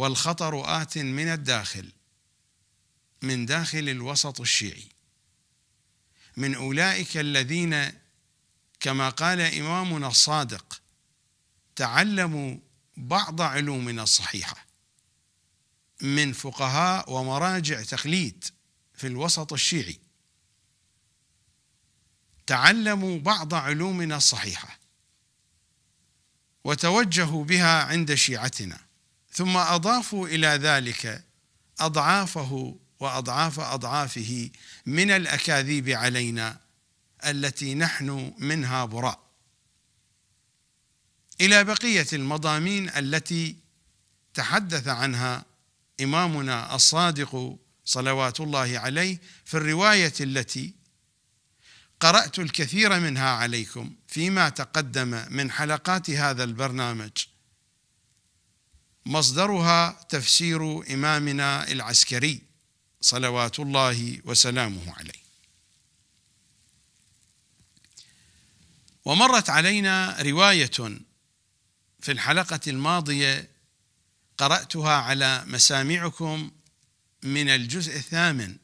والخطر آت من الداخل من داخل الوسط الشيعي من أولئك الذين كما قال إمامنا الصادق تعلموا بعض علومنا الصحيحة من فقهاء ومراجع تقليد في الوسط الشيعي تعلموا بعض علومنا الصحيحة وتوجهوا بها عند شيعتنا ثم أضافوا إلى ذلك أضعافه وأضعاف أضعافه من الأكاذيب علينا التي نحن منها براء إلى بقية المضامين التي تحدث عنها إمامنا الصادق صلوات الله عليه في الرواية التي قرأت الكثير منها عليكم فيما تقدم من حلقات هذا البرنامج مصدرها تفسير إمامنا العسكري صلوات الله وسلامه عليه ومرت علينا رواية في الحلقة الماضية قرأتها على مسامعكم من الجزء الثامن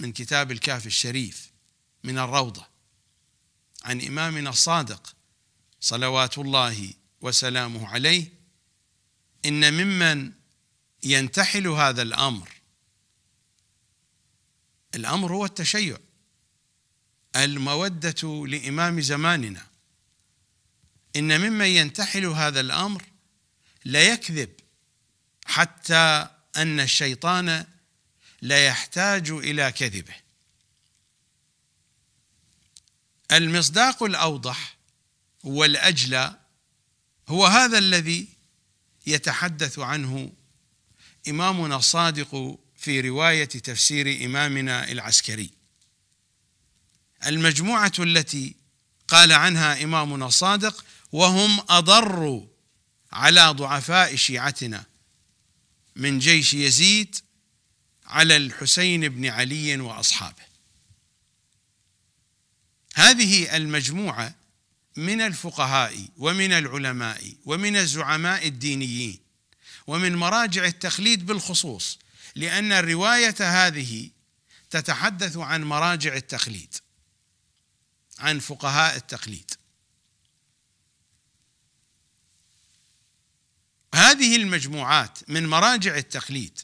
من كتاب الكاف الشريف من الروضة عن إمامنا الصادق صلوات الله وسلامه عليه إن ممن ينتحل هذا الأمر الأمر هو التشيع المودة لإمام زماننا إن ممن ينتحل هذا الأمر ليكذب حتى أن الشيطان لا يحتاج إلى كذبه المصداق الأوضح والأجلى هو هذا الذي يتحدث عنه إمامنا الصادق في رواية تفسير إمامنا العسكري المجموعة التي قال عنها إمامنا الصادق وهم أضر على ضعفاء شيعتنا من جيش يزيد على الحسين بن علي وأصحابه هذه المجموعة من الفقهاء ومن العلماء ومن الزعماء الدينيين ومن مراجع التخليد بالخصوص لأن الرواية هذه تتحدث عن مراجع التخليد عن فقهاء التخليد هذه المجموعات من مراجع التخليد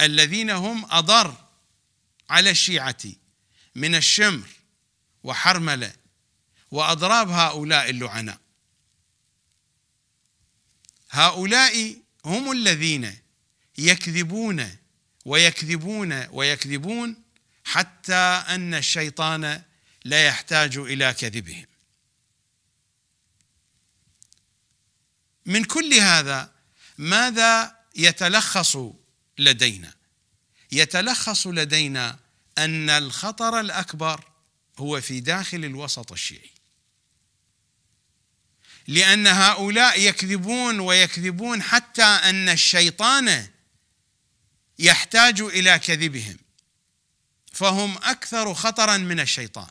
الذين هم أضر على الشيعة من الشمر وحرملة وأضراب هؤلاء اللعناء هؤلاء هم الذين يكذبون ويكذبون ويكذبون حتى أن الشيطان لا يحتاج إلى كذبهم من كل هذا ماذا يتلخص لدينا يتلخص لدينا أن الخطر الأكبر هو في داخل الوسط الشيعي لأن هؤلاء يكذبون ويكذبون حتى أن الشيطان يحتاج إلى كذبهم فهم أكثر خطرا من الشيطان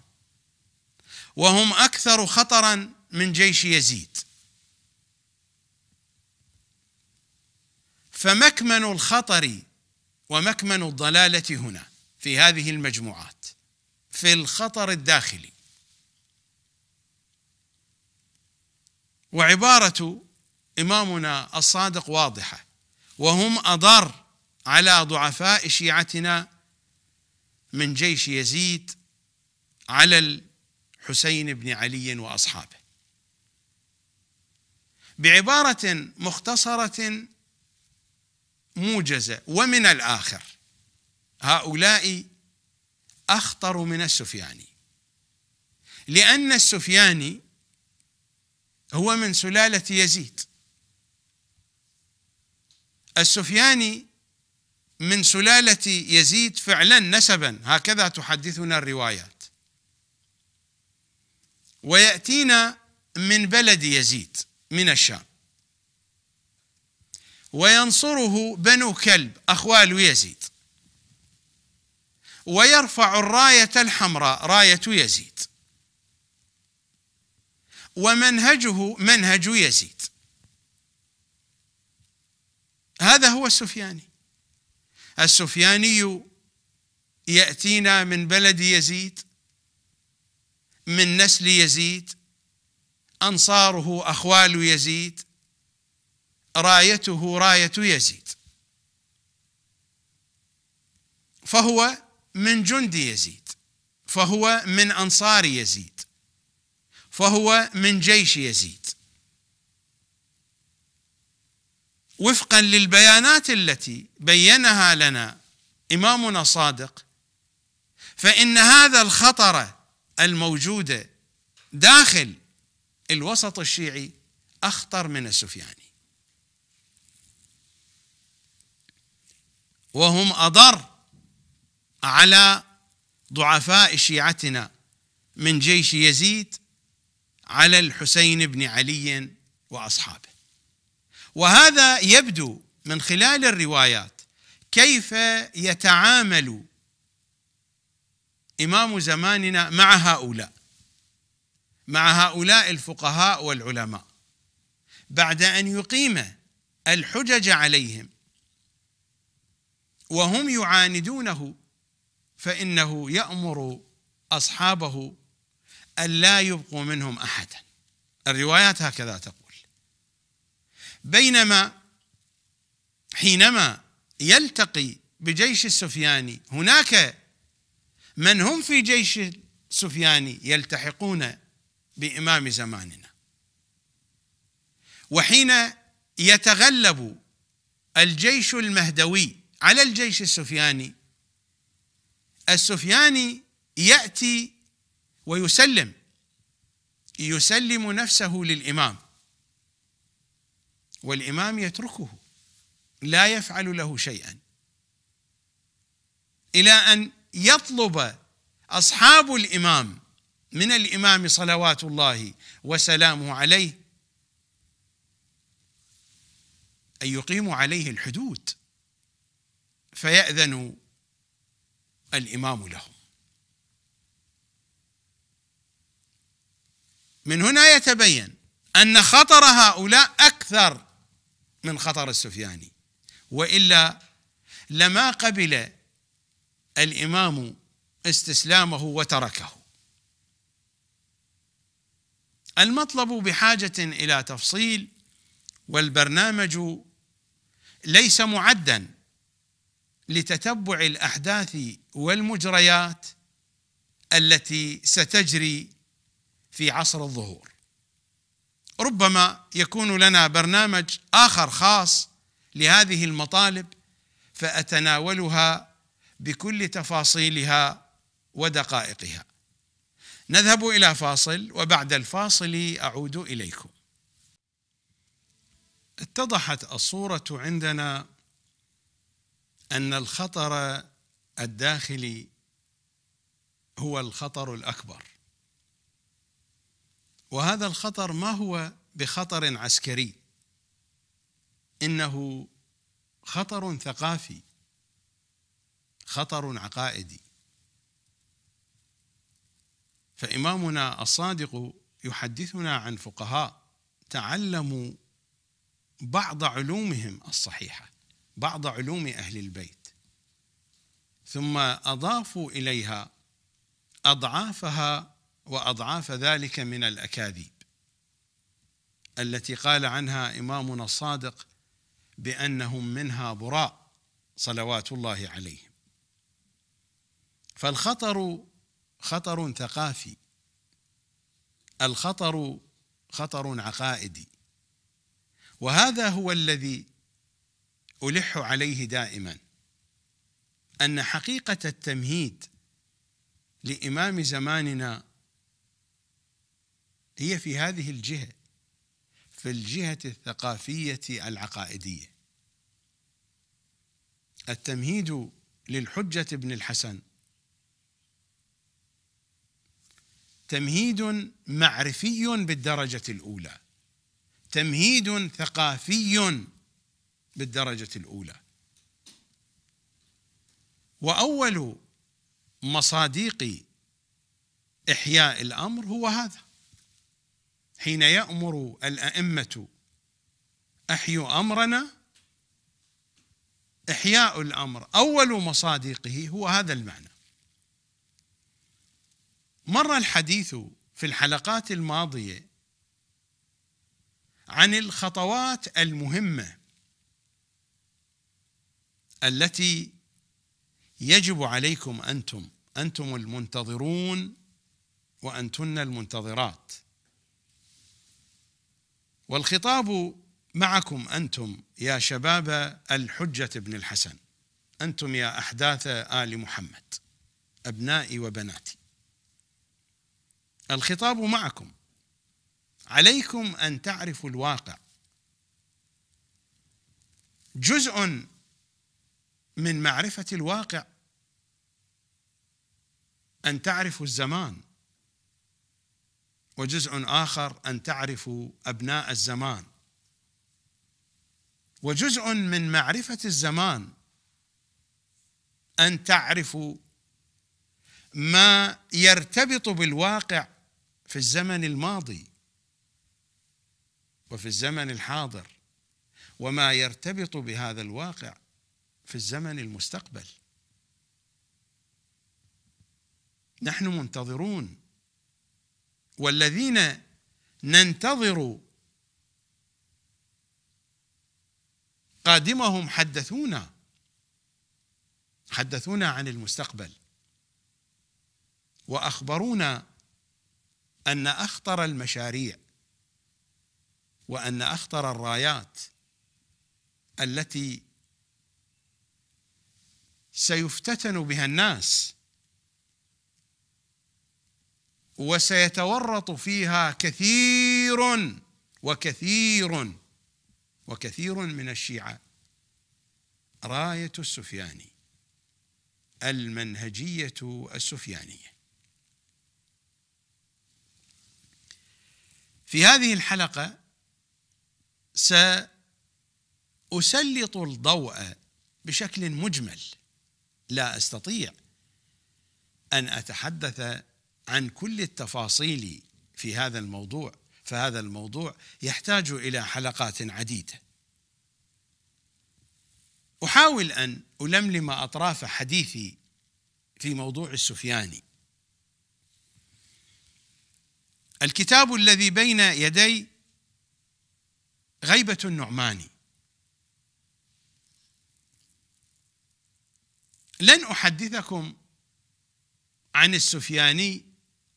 وهم أكثر خطرا من جيش يزيد فمكمن الخطر ومكمن الضلالة هنا في هذه المجموعات في الخطر الداخلي وعبارة إمامنا الصادق واضحة وهم أضر على ضعفاء شيعتنا من جيش يزيد على الحسين بن علي وأصحابه بعبارة مختصرة موجزة ومن الآخر هؤلاء أخطر من السفياني لأن السفياني هو من سلالة يزيد السفياني من سلالة يزيد فعلا نسبا هكذا تحدثنا الروايات ويأتينا من بلد يزيد من الشام وينصره بنو كلب أخوال يزيد ويرفع الراية الحمراء راية يزيد ومنهجه منهج يزيد هذا هو السفياني السفياني ياتينا من بلد يزيد من نسل يزيد انصاره اخوال يزيد رايته رايه يزيد فهو من جند يزيد فهو من انصار يزيد فهو من جيش يزيد وفقا للبيانات التي بينها لنا امامنا صادق فان هذا الخطر الموجود داخل الوسط الشيعي اخطر من السفياني وهم اضر على ضعفاء شيعتنا من جيش يزيد على الحسين بن علي واصحابه وهذا يبدو من خلال الروايات كيف يتعامل امام زماننا مع هؤلاء مع هؤلاء الفقهاء والعلماء بعد ان يقيم الحجج عليهم وهم يعاندونه فانه يامر اصحابه أن لا يبقوا منهم أحدا الروايات هكذا تقول بينما حينما يلتقي بجيش السفياني هناك من هم في جيش السفياني يلتحقون بإمام زماننا وحين يتغلب الجيش المهدوي على الجيش السفياني السفياني يأتي ويسلم يسلم نفسه للامام والامام يتركه لا يفعل له شيئا الى ان يطلب اصحاب الامام من الامام صلوات الله وسلامه عليه ان يقيموا عليه الحدود فياذن الامام لهم من هنا يتبين أن خطر هؤلاء أكثر من خطر السفياني وإلا لما قبل الإمام استسلامه وتركه المطلب بحاجة إلى تفصيل والبرنامج ليس معدا لتتبع الأحداث والمجريات التي ستجري في عصر الظهور ربما يكون لنا برنامج اخر خاص لهذه المطالب فاتناولها بكل تفاصيلها ودقائقها نذهب الى فاصل وبعد الفاصل اعود اليكم اتضحت الصوره عندنا ان الخطر الداخلي هو الخطر الاكبر وهذا الخطر ما هو بخطر عسكري انه خطر ثقافي خطر عقائدي فامامنا الصادق يحدثنا عن فقهاء تعلموا بعض علومهم الصحيحه بعض علوم اهل البيت ثم اضافوا اليها اضعافها وأضعاف ذلك من الأكاذيب التي قال عنها إمامنا الصادق بأنهم منها براء صلوات الله عليهم فالخطر خطر ثقافي الخطر خطر عقائدي وهذا هو الذي ألح عليه دائما أن حقيقة التمهيد لإمام زماننا هي في هذه الجهة في الجهة الثقافية العقائدية التمهيد للحجة ابن الحسن تمهيد معرفي بالدرجة الأولى تمهيد ثقافي بالدرجة الأولى وأول مصاديق إحياء الأمر هو هذا حين يأمر الأئمة أحيوا أمرنا إحياء الأمر أول مصادقه هو هذا المعنى مر الحديث في الحلقات الماضية عن الخطوات المهمة التي يجب عليكم أنتم أنتم المنتظرون وأنتن المنتظرات والخطاب معكم انتم يا شباب الحجه بن الحسن انتم يا احداث ال محمد ابنائي وبناتي الخطاب معكم عليكم ان تعرفوا الواقع جزء من معرفه الواقع ان تعرفوا الزمان وجزء آخر أن تعرفوا أبناء الزمان وجزء من معرفة الزمان أن تعرفوا ما يرتبط بالواقع في الزمن الماضي وفي الزمن الحاضر وما يرتبط بهذا الواقع في الزمن المستقبل نحن منتظرون والذين ننتظر قادمهم حدثونا حدثونا عن المستقبل واخبرونا ان اخطر المشاريع وان اخطر الرايات التي سيفتتن بها الناس وسيتورط فيها كثير وكثير وكثير من الشيعة راية السفياني المنهجية السفيانية في هذه الحلقة سأسلط الضوء بشكل مجمل لا أستطيع أن أتحدث عن كل التفاصيل في هذا الموضوع فهذا الموضوع يحتاج الى حلقات عديده. احاول ان الملم اطراف حديثي في موضوع السفياني. الكتاب الذي بين يدي غيبه النعماني. لن احدثكم عن السفياني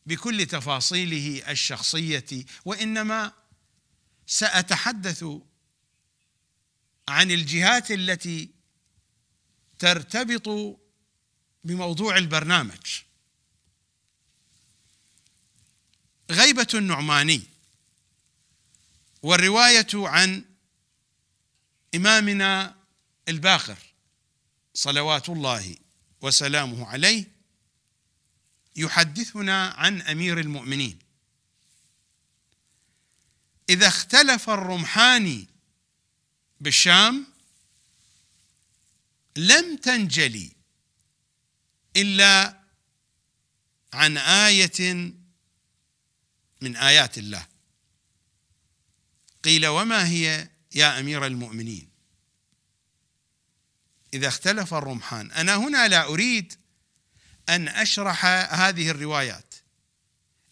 بكل تفاصيله الشخصيه وانما ساتحدث عن الجهات التي ترتبط بموضوع البرنامج غيبه النعماني والروايه عن امامنا الباقر صلوات الله وسلامه عليه يحدثنا عن امير المؤمنين اذا اختلف الرمحاني بالشام لم تنجلي الا عن ايه من ايات الله قيل وما هي يا امير المؤمنين اذا اختلف الرمحان انا هنا لا اريد ان اشرح هذه الروايات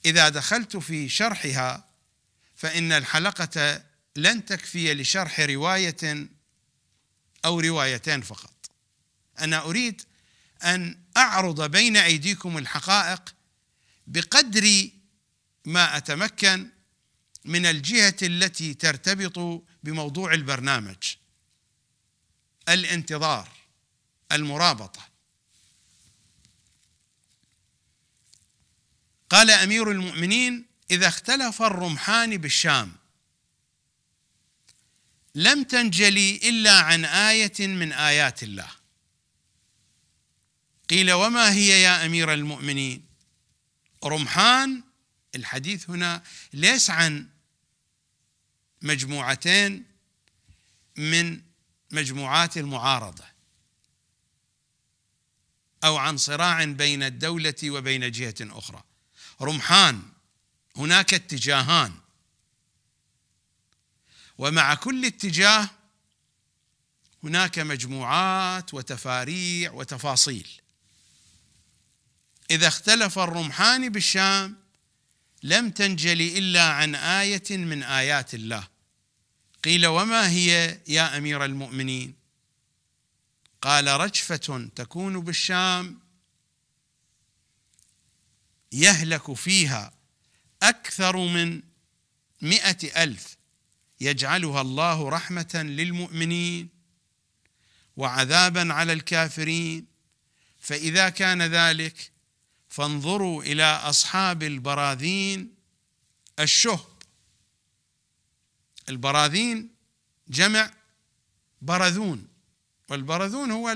اذا دخلت في شرحها فان الحلقه لن تكفي لشرح روايه او روايتين فقط انا اريد ان اعرض بين ايديكم الحقائق بقدر ما اتمكن من الجهه التي ترتبط بموضوع البرنامج الانتظار المرابطه قال امير المؤمنين اذا اختلف الرمحان بالشام لم تنجلي الا عن ايه من ايات الله قيل وما هي يا امير المؤمنين رمحان الحديث هنا ليس عن مجموعتين من مجموعات المعارضه او عن صراع بين الدوله وبين جهه اخرى رمحان هناك اتجاهان ومع كل اتجاه هناك مجموعات وتفاريع وتفاصيل اذا اختلف الرمحان بالشام لم تنجلي الا عن ايه من ايات الله قيل وما هي يا امير المؤمنين قال رجفه تكون بالشام يهلك فيها أكثر من مئة ألف يجعلها الله رحمة للمؤمنين وعذابا على الكافرين فإذا كان ذلك فانظروا إلى أصحاب البراذين الشهب البراذين جمع برذون والبرذون هو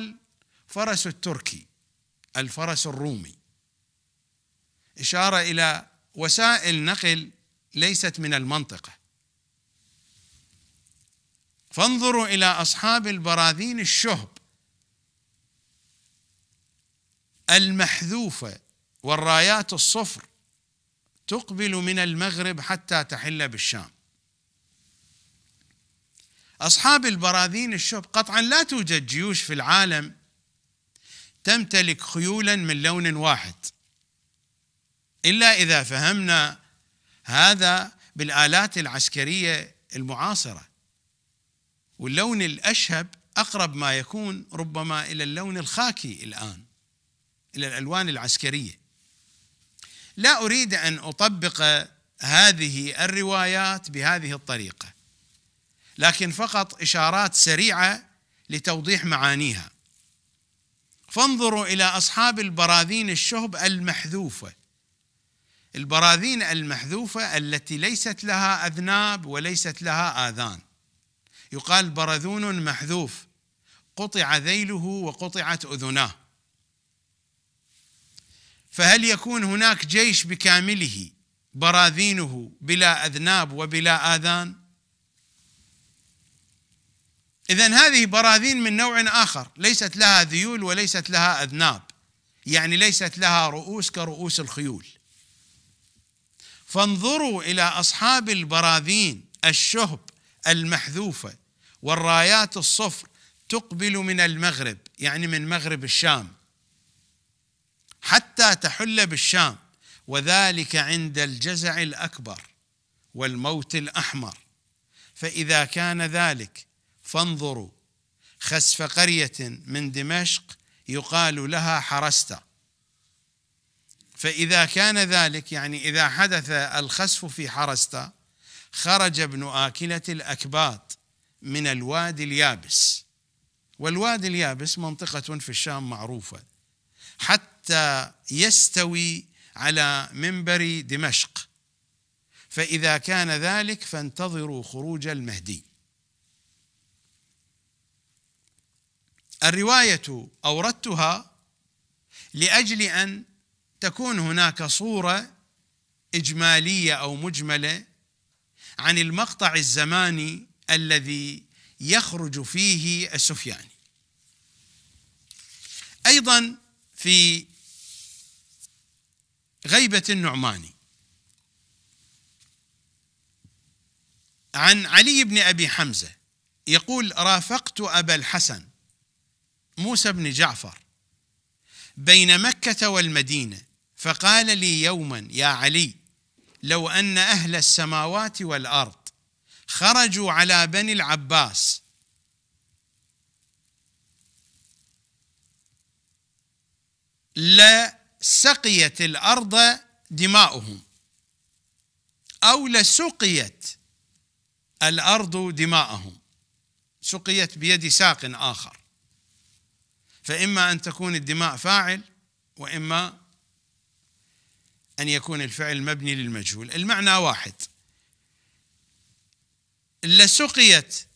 الفرس التركي الفرس الرومي إشارة إلى وسائل نقل ليست من المنطقة فانظروا إلى أصحاب البراذين الشهب المحذوفة والرايات الصفر تقبل من المغرب حتى تحل بالشام أصحاب البراذين الشهب قطعا لا توجد جيوش في العالم تمتلك خيولا من لون واحد الا اذا فهمنا هذا بالالات العسكريه المعاصره واللون الاشهب اقرب ما يكون ربما الى اللون الخاكي الان الى الالوان العسكريه لا اريد ان اطبق هذه الروايات بهذه الطريقه لكن فقط اشارات سريعه لتوضيح معانيها فانظروا الى اصحاب البراذين الشهب المحذوفه البراذين المحذوفة التي ليست لها أذناب وليست لها آذان يقال برذون محذوف قطع ذيله وقطعت أذناه فهل يكون هناك جيش بكامله براذينه بلا أذناب وبلا آذان إذا هذه براذين من نوع آخر ليست لها ذيول وليست لها أذناب يعني ليست لها رؤوس كرؤوس الخيول فانظروا الى اصحاب البراذين الشهب المحذوفه والرايات الصفر تقبل من المغرب يعني من مغرب الشام حتى تحل بالشام وذلك عند الجزع الاكبر والموت الاحمر فاذا كان ذلك فانظروا خسف قريه من دمشق يقال لها حرسته فإذا كان ذلك يعني إذا حدث الخسف في حرستا خرج ابن آكلة الأكباط من الوادي اليابس والوادي اليابس منطقة في الشام معروفة حتى يستوي على منبر دمشق فإذا كان ذلك فانتظروا خروج المهدي الرواية أوردتها لأجل أن تكون هناك صوره اجماليه او مجمله عن المقطع الزماني الذي يخرج فيه السفياني ايضا في غيبه النعماني عن علي بن ابي حمزه يقول رافقت ابا الحسن موسى بن جعفر بين مكه والمدينه فقال لي يوما يا علي لو ان اهل السماوات والارض خرجوا على بني العباس لسقيت الارض دماؤهم او لسقيت الارض دماؤهم سقيت بيد ساق اخر فاما ان تكون الدماء فاعل واما أن يكون الفعل مبني للمجهول المعنى واحد لسقيت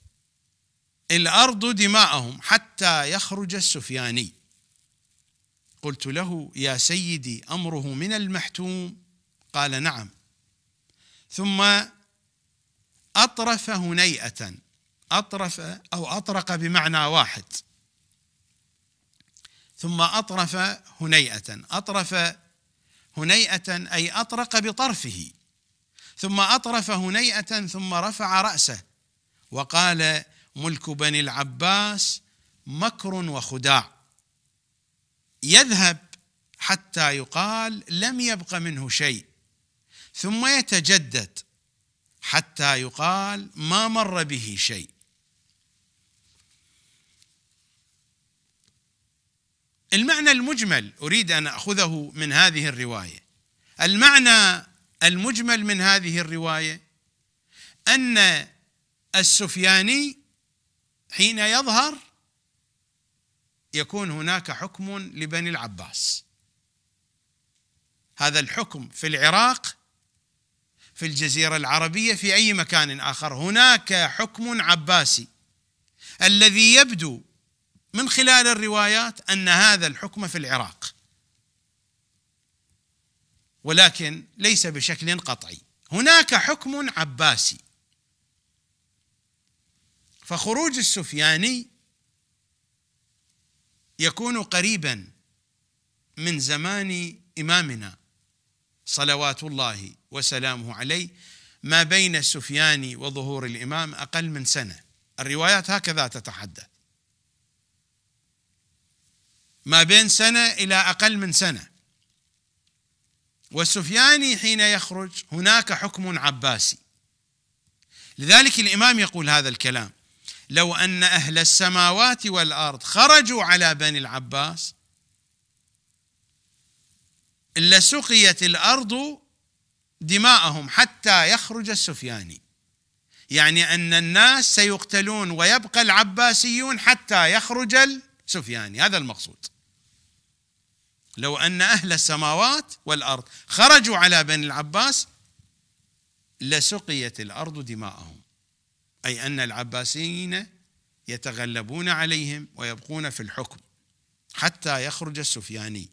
الأرض دماءهم حتى يخرج السفياني قلت له يا سيدي أمره من المحتوم قال نعم ثم أطرف هنيئة أطرف أو أطرق بمعنى واحد ثم أطرف هنيئة أطرف هنيئة أي أطرق بطرفه ثم أطرف هنيئة ثم رفع رأسه وقال ملك بني العباس مكر وخداع يذهب حتى يقال لم يبق منه شيء ثم يتجدد حتى يقال ما مر به شيء المعنى المجمل اريد ان اخذه من هذه الروايه المعنى المجمل من هذه الروايه ان السفياني حين يظهر يكون هناك حكم لبني العباس هذا الحكم في العراق في الجزيره العربيه في اي مكان اخر هناك حكم عباسي الذي يبدو من خلال الروايات ان هذا الحكم في العراق ولكن ليس بشكل قطعي هناك حكم عباسي فخروج السفياني يكون قريبا من زمان امامنا صلوات الله وسلامه عليه ما بين السفياني وظهور الامام اقل من سنه الروايات هكذا تتحدث ما بين سنة إلى أقل من سنة والسفياني حين يخرج هناك حكم عباسي لذلك الإمام يقول هذا الكلام لو أن أهل السماوات والأرض خرجوا على بني العباس لسقيت الأرض دماءهم حتى يخرج السفياني يعني أن الناس سيقتلون ويبقى العباسيون حتى يخرج السفياني هذا المقصود لو ان اهل السماوات والارض خرجوا على بني العباس لسقيت الارض دماءهم اي ان العباسيين يتغلبون عليهم ويبقون في الحكم حتى يخرج السفياني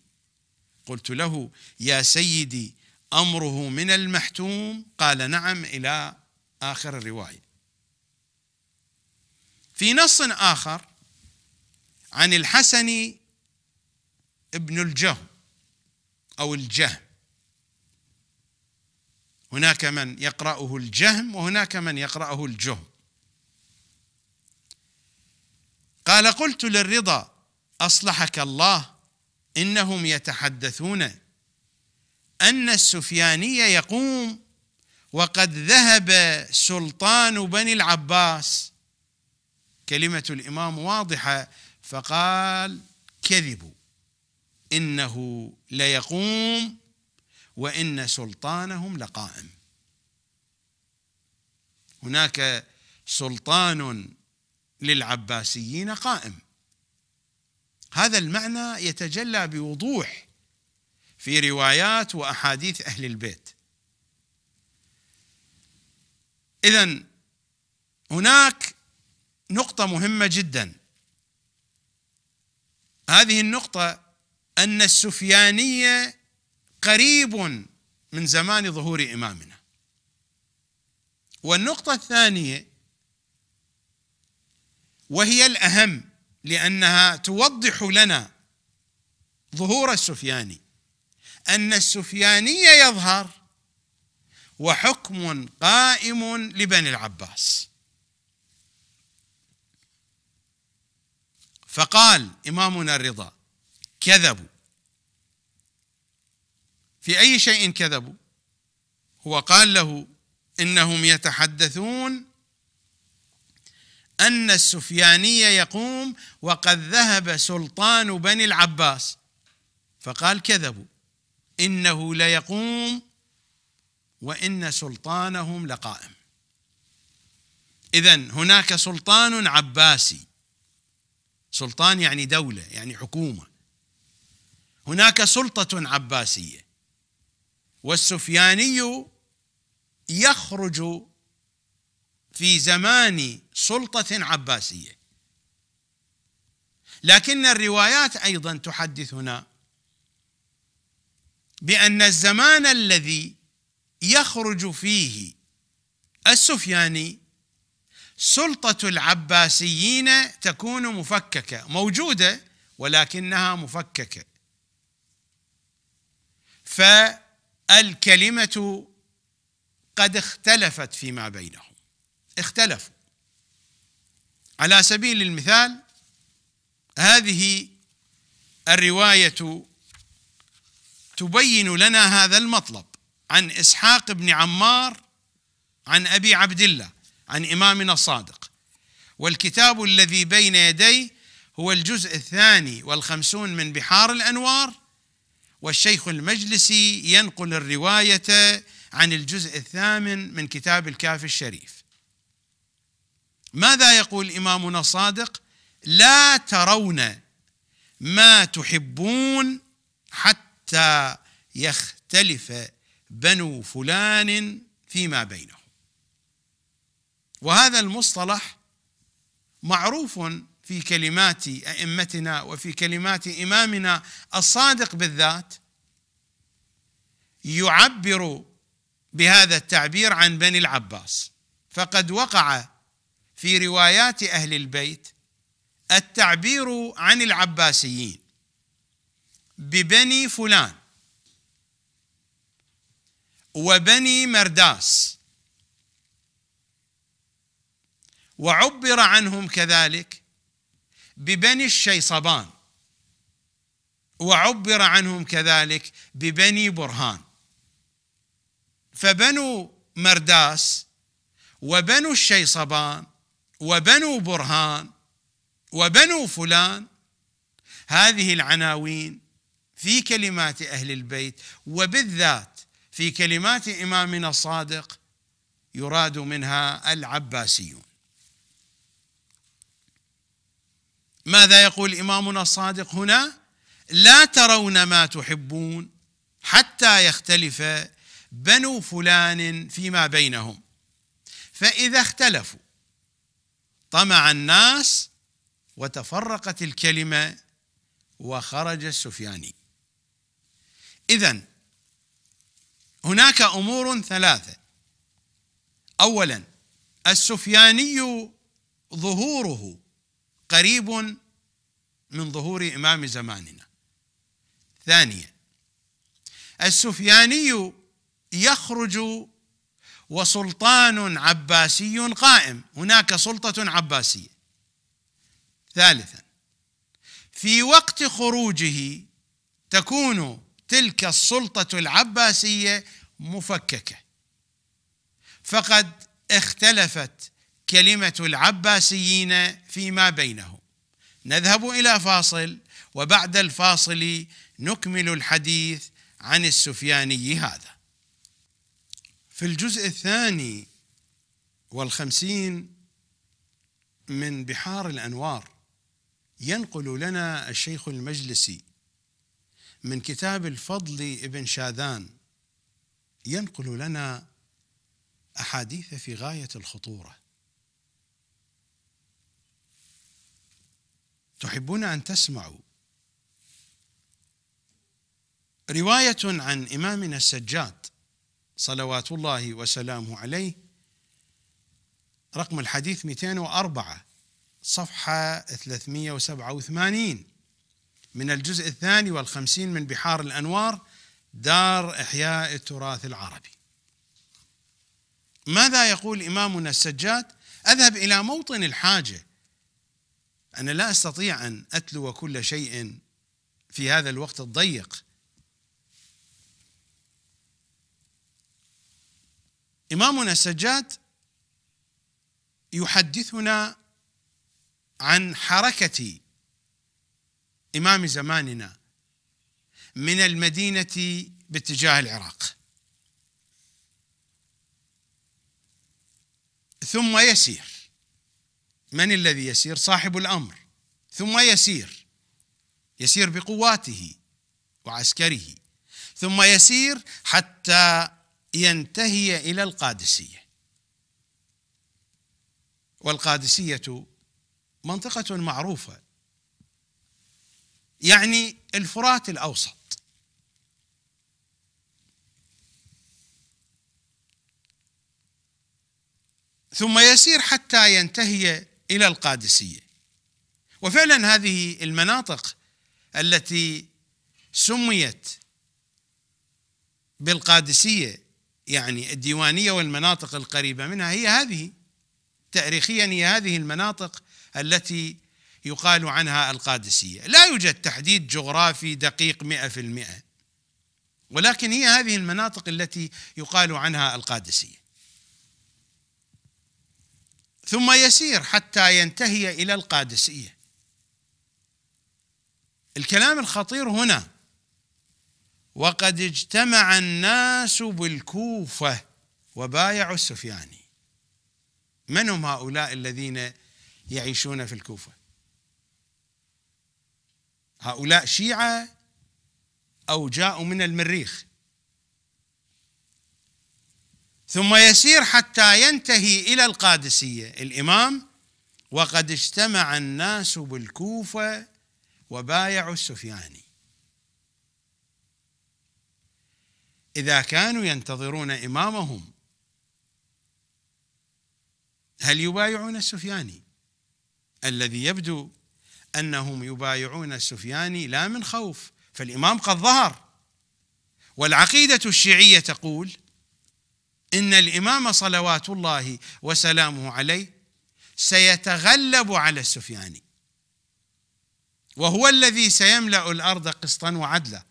قلت له يا سيدي امره من المحتوم قال نعم الى اخر الروايه في نص اخر عن الحسن ابن الجه أو الجهم هناك من يقرأه الجهم وهناك من يقرأه الجهم قال قلت للرضا أصلحك الله إنهم يتحدثون أن السفياني يقوم وقد ذهب سلطان بني العباس كلمة الإمام واضحة فقال كذبوا إنه ليقوم وإن سلطانهم لقائم هناك سلطان للعباسيين قائم هذا المعنى يتجلى بوضوح في روايات واحاديث اهل البيت اذا هناك نقطه مهمه جدا هذه النقطه أن السفيانية قريب من زمان ظهور إمامنا والنقطة الثانية وهي الأهم لأنها توضح لنا ظهور السفياني أن السفياني يظهر وحكم قائم لبني العباس فقال إمامنا الرضا كذبوا في اي شيء كذبوا هو قال له انهم يتحدثون ان السفياني يقوم وقد ذهب سلطان بني العباس فقال كذبوا انه ليقوم وان سلطانهم لقائم اذا هناك سلطان عباسي سلطان يعني دوله يعني حكومه هناك سلطة عباسية والسفياني يخرج في زمان سلطة عباسية لكن الروايات أيضا تحدثنا بأن الزمان الذي يخرج فيه السفياني سلطة العباسيين تكون مفككة موجودة ولكنها مفككة فالكلمة قد اختلفت فيما بينهم اختلفوا على سبيل المثال هذه الرواية تبين لنا هذا المطلب عن إسحاق بن عمار عن أبي عبد الله عن إمامنا الصادق والكتاب الذي بين يديه هو الجزء الثاني والخمسون من بحار الأنوار والشيخ المجلسي ينقل الرواية عن الجزء الثامن من كتاب الكافي الشريف ماذا يقول إمامنا الصادق لا ترون ما تحبون حتى يختلف بنو فلان فيما بينهم وهذا المصطلح معروف في كلمات ائمتنا وفي كلمات امامنا الصادق بالذات يعبر بهذا التعبير عن بني العباس فقد وقع في روايات اهل البيت التعبير عن العباسيين ببني فلان وبني مرداس وعبر عنهم كذلك ببني الشيصبان وعبر عنهم كذلك ببني برهان فبنو مرداس وبنو الشيصبان وبنو برهان وبنو فلان هذه العناوين في كلمات اهل البيت وبالذات في كلمات امامنا الصادق يراد منها العباسيون ماذا يقول إمامنا الصادق هنا لا ترون ما تحبون حتى يختلف بنو فلان فيما بينهم فإذا اختلفوا طمع الناس وتفرقت الكلمة وخرج السفياني إذا هناك أمور ثلاثة أولا السفياني ظهوره قريب من ظهور إمام زماننا ثانيا السفياني يخرج وسلطان عباسي قائم هناك سلطة عباسية ثالثا في وقت خروجه تكون تلك السلطة العباسية مفككة فقد اختلفت كلمة العباسيين فيما بينهم نذهب إلى فاصل وبعد الفاصل نكمل الحديث عن السفياني هذا في الجزء الثاني والخمسين من بحار الأنوار ينقل لنا الشيخ المجلسي من كتاب الفضل ابن شاذان ينقل لنا أحاديث في غاية الخطورة تحبون أن تسمعوا رواية عن إمامنا السجاد صلوات الله وسلامه عليه رقم الحديث 204 صفحة 387 من الجزء الثاني والخمسين من بحار الأنوار دار إحياء التراث العربي ماذا يقول إمامنا السجاد أذهب إلى موطن الحاجة أنا لا أستطيع أن أتلو كل شيء في هذا الوقت الضيق إمامنا السجاد يحدثنا عن حركة إمام زماننا من المدينة باتجاه العراق ثم يسير من الذي يسير صاحب الامر ثم يسير يسير بقواته وعسكره ثم يسير حتى ينتهي الى القادسيه والقادسيه منطقه معروفه يعني الفرات الاوسط ثم يسير حتى ينتهي الى القادسيه وفعلا هذه المناطق التي سميت بالقادسيه يعني الديوانيه والمناطق القريبه منها هي هذه تاريخيا هي هذه المناطق التي يقال عنها القادسيه، لا يوجد تحديد جغرافي دقيق 100% ولكن هي هذه المناطق التي يقال عنها القادسيه. ثم يسير حتى ينتهي الى القادسيه الكلام الخطير هنا وقد اجتمع الناس بالكوفه وبايعوا السفياني من هم هؤلاء الذين يعيشون في الكوفه هؤلاء شيعه او جاءوا من المريخ ثم يسير حتى ينتهي الى القادسيه الامام وقد اجتمع الناس بالكوفه وبايعوا السفياني اذا كانوا ينتظرون امامهم هل يبايعون السفياني الذي يبدو انهم يبايعون السفياني لا من خوف فالامام قد ظهر والعقيده الشيعيه تقول إن الإمام صلوات الله وسلامه عليه سيتغلب على السفياني وهو الذي سيملأ الأرض قسطا وعدلا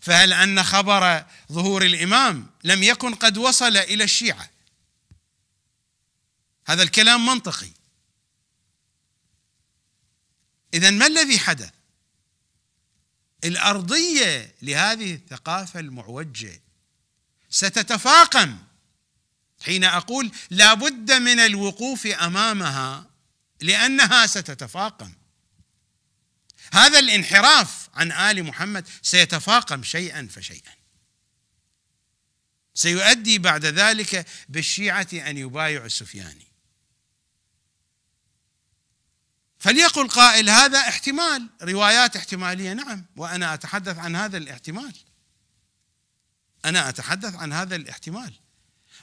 فهل أن خبر ظهور الإمام لم يكن قد وصل إلى الشيعة هذا الكلام منطقي إذا ما الذي حدث الأرضية لهذه الثقافة المعوجة ستتفاقم حين اقول لابد من الوقوف امامها لانها ستتفاقم هذا الانحراف عن ال محمد سيتفاقم شيئا فشيئا سيؤدي بعد ذلك بالشيعه ان يبايع السفياني فليقل قائل هذا احتمال روايات احتماليه نعم وانا اتحدث عن هذا الاحتمال انا اتحدث عن هذا الاحتمال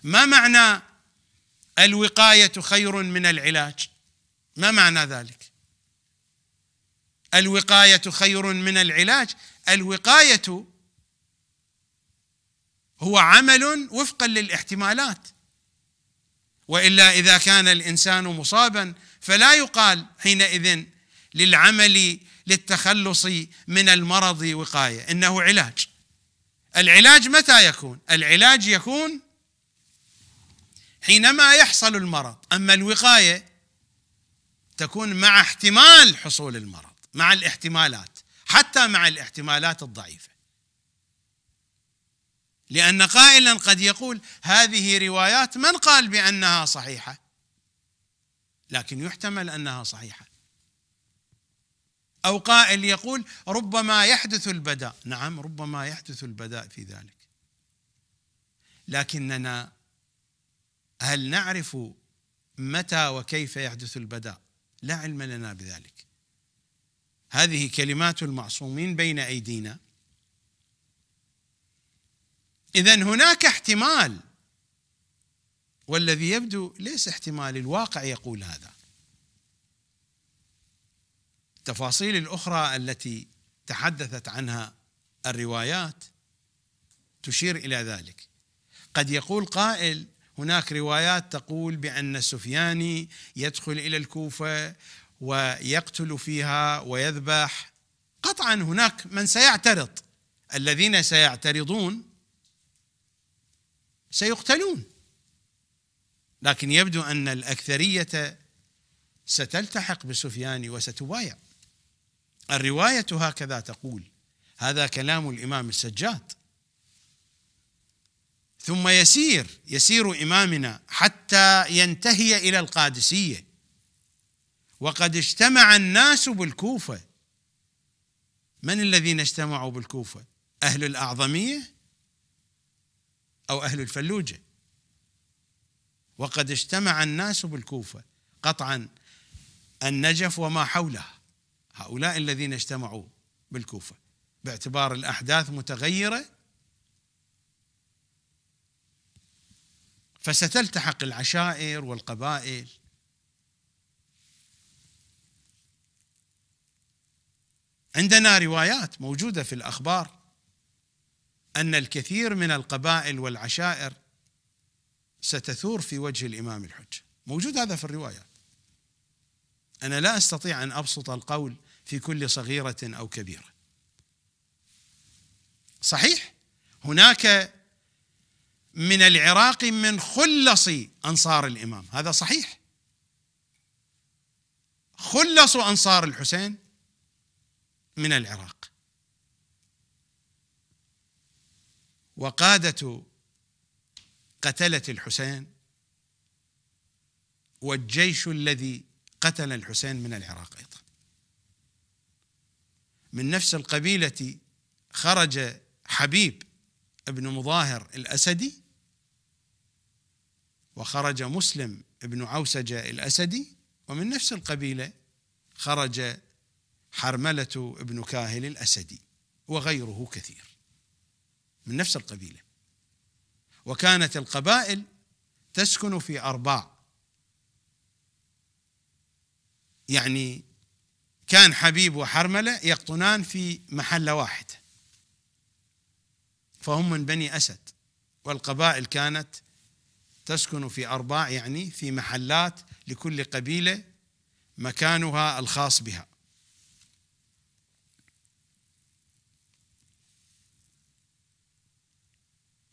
ما معنى الوقايه خير من العلاج ما معنى ذلك الوقايه خير من العلاج الوقايه هو عمل وفقا للاحتمالات والا اذا كان الانسان مصابا فلا يقال حينئذ للعمل للتخلص من المرض وقايه انه علاج العلاج متى يكون العلاج يكون حينما يحصل المرض أما الوقاية تكون مع احتمال حصول المرض مع الاحتمالات حتى مع الاحتمالات الضعيفة لأن قائلا قد يقول هذه روايات من قال بأنها صحيحة لكن يحتمل أنها صحيحة أو قائل يقول ربما يحدث البداء نعم ربما يحدث البداء في ذلك لكننا هل نعرف متى وكيف يحدث البداء لا علم لنا بذلك هذه كلمات المعصومين بين ايدينا اذا هناك احتمال والذي يبدو ليس احتمال الواقع يقول هذا التفاصيل الاخرى التي تحدثت عنها الروايات تشير الى ذلك قد يقول قائل هناك روايات تقول بأن سفياني يدخل إلى الكوفة ويقتل فيها ويذبح قطعا هناك من سيعترض الذين سيعترضون سيقتلون لكن يبدو أن الأكثرية ستلتحق بسفياني وستبايع الرواية هكذا تقول هذا كلام الإمام السجاد ثم يسير يسير إمامنا حتى ينتهي إلى القادسية وقد اجتمع الناس بالكوفة من الذين اجتمعوا بالكوفة أهل الأعظمية أو أهل الفلوجة وقد اجتمع الناس بالكوفة قطعا النجف وما حوله هؤلاء الذين اجتمعوا بالكوفة باعتبار الأحداث متغيرة فستلتحق العشائر والقبائل عندنا روايات موجوده في الاخبار ان الكثير من القبائل والعشائر ستثور في وجه الامام الحجه موجود هذا في الروايات انا لا استطيع ان ابسط القول في كل صغيره او كبيره صحيح هناك من العراق من خلص انصار الامام هذا صحيح خلصوا انصار الحسين من العراق وقاده قتله الحسين والجيش الذي قتل الحسين من العراق ايضا من نفس القبيله خرج حبيب ابن مظاهر الاسدي وخرج مسلم بن عوسجة الأسدي ومن نفس القبيلة خرج حرملة بن كاهل الأسدي وغيره كثير من نفس القبيلة وكانت القبائل تسكن في أرباع يعني كان حبيب وحرملة يقطنان في محلة واحدة فهم من بني أسد والقبائل كانت تسكن في أرباع يعني في محلات لكل قبيلة مكانها الخاص بها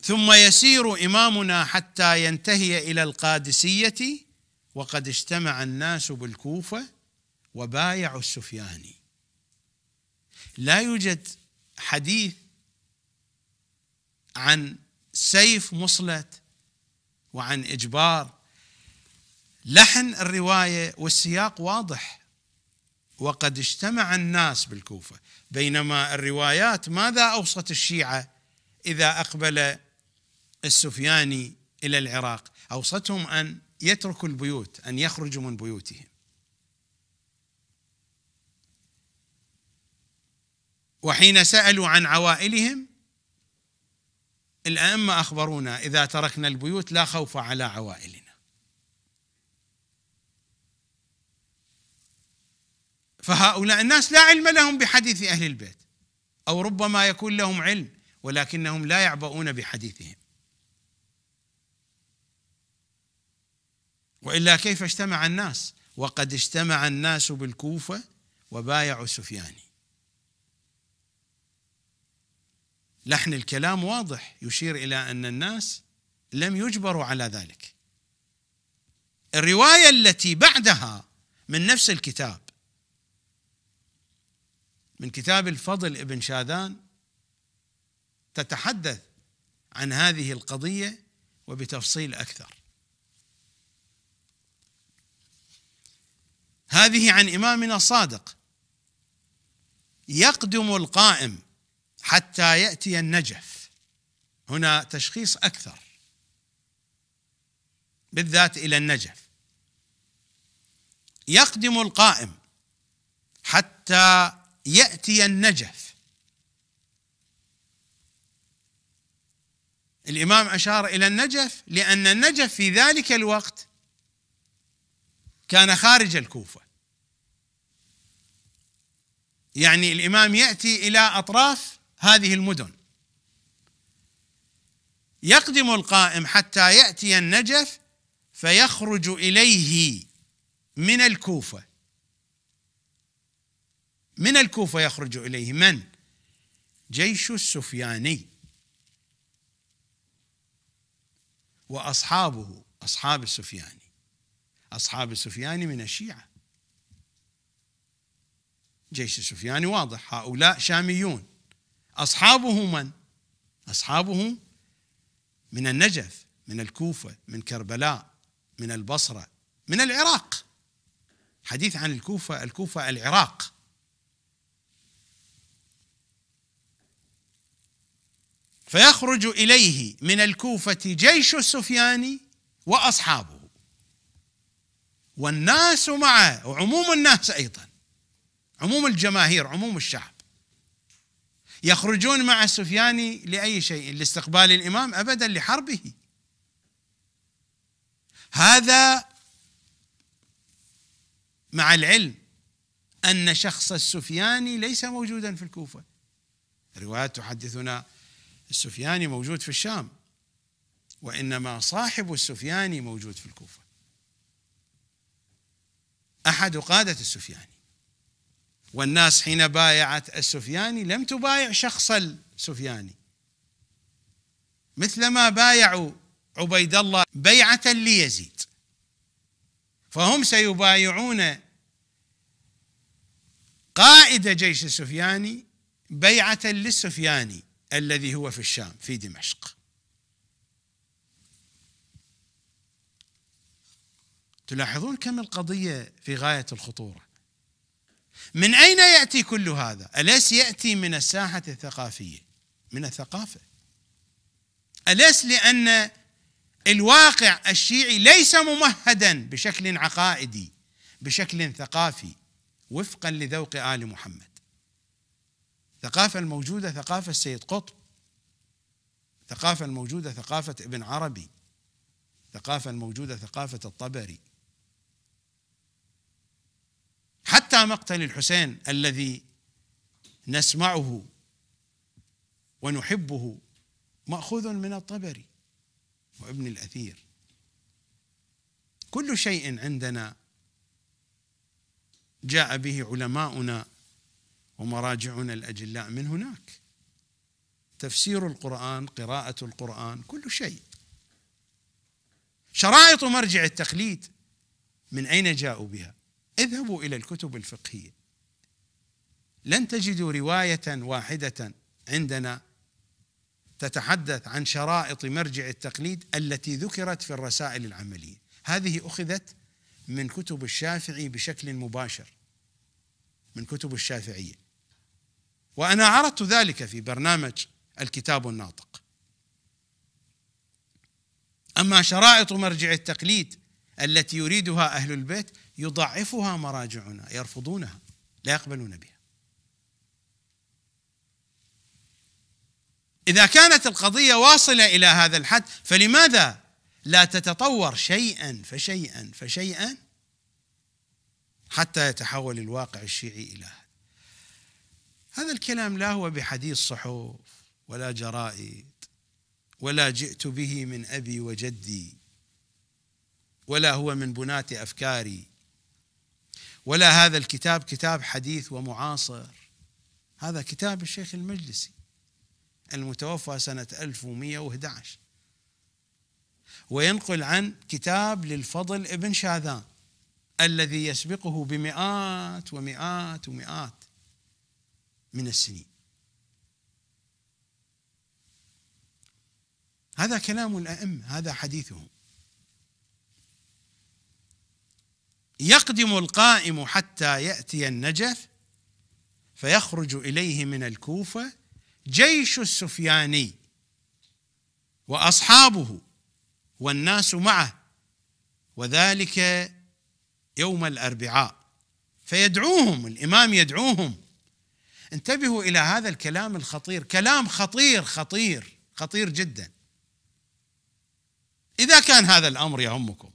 ثم يسير إمامنا حتى ينتهي إلى القادسية وقد اجتمع الناس بالكوفة وبايعوا السفياني لا يوجد حديث عن سيف مصلت وعن إجبار لحن الرواية والسياق واضح وقد اجتمع الناس بالكوفة بينما الروايات ماذا أوصت الشيعة إذا أقبل السفياني إلى العراق أوصتهم أن يتركوا البيوت أن يخرجوا من بيوتهم وحين سألوا عن عوائلهم الأئمة أخبرونا إذا تركنا البيوت لا خوف على عوائلنا فهؤلاء الناس لا علم لهم بحديث أهل البيت أو ربما يكون لهم علم ولكنهم لا يعبؤون بحديثهم وإلا كيف اجتمع الناس وقد اجتمع الناس بالكوفة وبايعوا سفياني لحن الكلام واضح يشير الى ان الناس لم يجبروا على ذلك الروايه التي بعدها من نفس الكتاب من كتاب الفضل ابن شاذان تتحدث عن هذه القضيه وبتفصيل اكثر هذه عن امامنا الصادق يقدم القائم حتى يأتي النجف هنا تشخيص أكثر بالذات إلى النجف يقدم القائم حتى يأتي النجف الإمام أشار إلى النجف لأن النجف في ذلك الوقت كان خارج الكوفة يعني الإمام يأتي إلى أطراف هذه المدن يقدم القائم حتى ياتي النجف فيخرج اليه من الكوفه من الكوفه يخرج اليه من جيش السفياني واصحابه اصحاب السفياني اصحاب السفياني من الشيعه جيش السفياني واضح هؤلاء شاميون أصحابه من؟ أصحابه من النجف من الكوفة من كربلاء من البصرة من العراق حديث عن الكوفة الكوفة العراق فيخرج إليه من الكوفة جيش السفياني وأصحابه والناس معه وعموم الناس أيضا عموم الجماهير عموم الشعب يخرجون مع السفياني لأي شيء لاستقبال الإمام أبدا لحربه هذا مع العلم أن شخص السفياني ليس موجودا في الكوفة روايات تحدثنا السفياني موجود في الشام وإنما صاحب السفياني موجود في الكوفة أحد قادة السفياني والناس حين بايعت السفياني لم تبايع شخص السفياني مثلما بايعوا عبيد الله بيعة ليزيد فهم سيبايعون قائد جيش السفياني بيعة للسفياني الذي هو في الشام في دمشق تلاحظون كم القضية في غاية الخطورة من اين ياتي كل هذا؟ اليس ياتي من الساحه الثقافيه من الثقافه اليس لان الواقع الشيعي ليس ممهدا بشكل عقائدي بشكل ثقافي وفقا لذوق ال محمد الثقافه الموجوده ثقافه السيد قطب الثقافه الموجوده ثقافه ابن عربي الثقافه الموجوده ثقافه الطبري حتى مقتل الحسين الذي نسمعه ونحبه ماخوذ من الطبري وابن الاثير كل شيء عندنا جاء به علماؤنا ومراجعنا الاجلاء من هناك تفسير القران قراءه القران كل شيء شرائط مرجع التقليد من اين جاءوا بها اذهبوا الى الكتب الفقهيه لن تجدوا روايه واحده عندنا تتحدث عن شرائط مرجع التقليد التي ذكرت في الرسائل العمليه هذه اخذت من كتب الشافعي بشكل مباشر من كتب الشافعيه وانا عرضت ذلك في برنامج الكتاب الناطق اما شرائط مرجع التقليد التي يريدها اهل البيت يضعفها مراجعنا يرفضونها لا يقبلون بها اذا كانت القضيه واصله الى هذا الحد فلماذا لا تتطور شيئا فشيئا فشيئا حتى يتحول الواقع الشيعي الى هذا هذا الكلام لا هو بحديث صحف ولا جرائد ولا جئت به من ابي وجدي ولا هو من بنات افكاري ولا هذا الكتاب كتاب حديث ومعاصر هذا كتاب الشيخ المجلسي المتوفى سنة 1111 وينقل عن كتاب للفضل ابن شاذان الذي يسبقه بمئات ومئات ومئات من السنين هذا كلام الأئمة هذا حديثهم يقدم القائم حتى ياتي النجف فيخرج اليه من الكوفه جيش السفياني واصحابه والناس معه وذلك يوم الاربعاء فيدعوهم الامام يدعوهم انتبهوا الى هذا الكلام الخطير كلام خطير خطير خطير جدا اذا كان هذا الامر يهمكم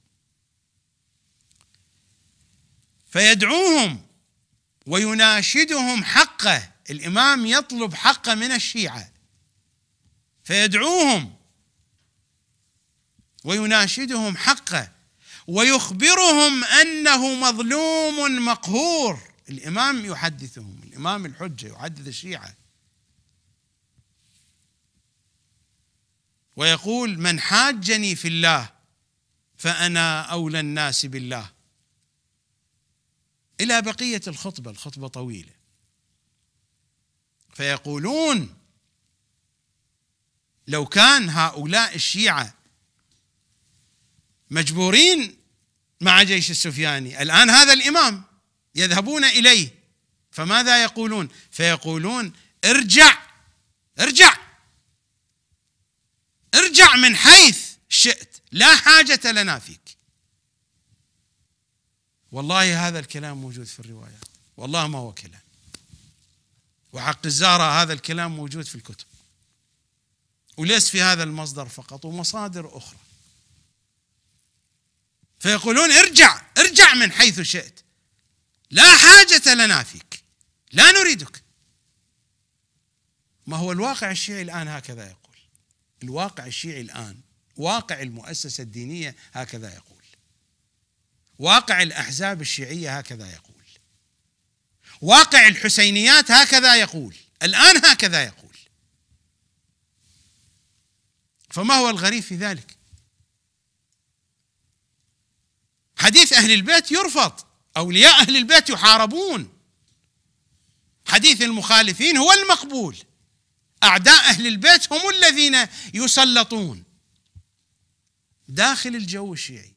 فيدعوهم ويناشدهم حقه الامام يطلب حقه من الشيعه فيدعوهم ويناشدهم حقه ويخبرهم انه مظلوم مقهور الامام يحدثهم الامام الحجه يحدث الشيعه ويقول من حاجني في الله فانا اولى الناس بالله الى بقيه الخطبه الخطبه طويله فيقولون لو كان هؤلاء الشيعه مجبورين مع جيش السفياني الان هذا الامام يذهبون اليه فماذا يقولون فيقولون ارجع ارجع ارجع من حيث شئت لا حاجه لنا فيك والله هذا الكلام موجود في الروايات والله ما هو كلام وحق الزهرة هذا الكلام موجود في الكتب وليس في هذا المصدر فقط ومصادر أخرى فيقولون ارجع ارجع من حيث شئت لا حاجة لنا فيك لا نريدك ما هو الواقع الشيعي الآن هكذا يقول الواقع الشيعي الآن واقع المؤسسة الدينية هكذا يقول واقع الاحزاب الشيعيه هكذا يقول واقع الحسينيات هكذا يقول الان هكذا يقول فما هو الغريب في ذلك حديث اهل البيت يرفض اولياء اهل البيت يحاربون حديث المخالفين هو المقبول اعداء اهل البيت هم الذين يسلطون داخل الجو الشيعي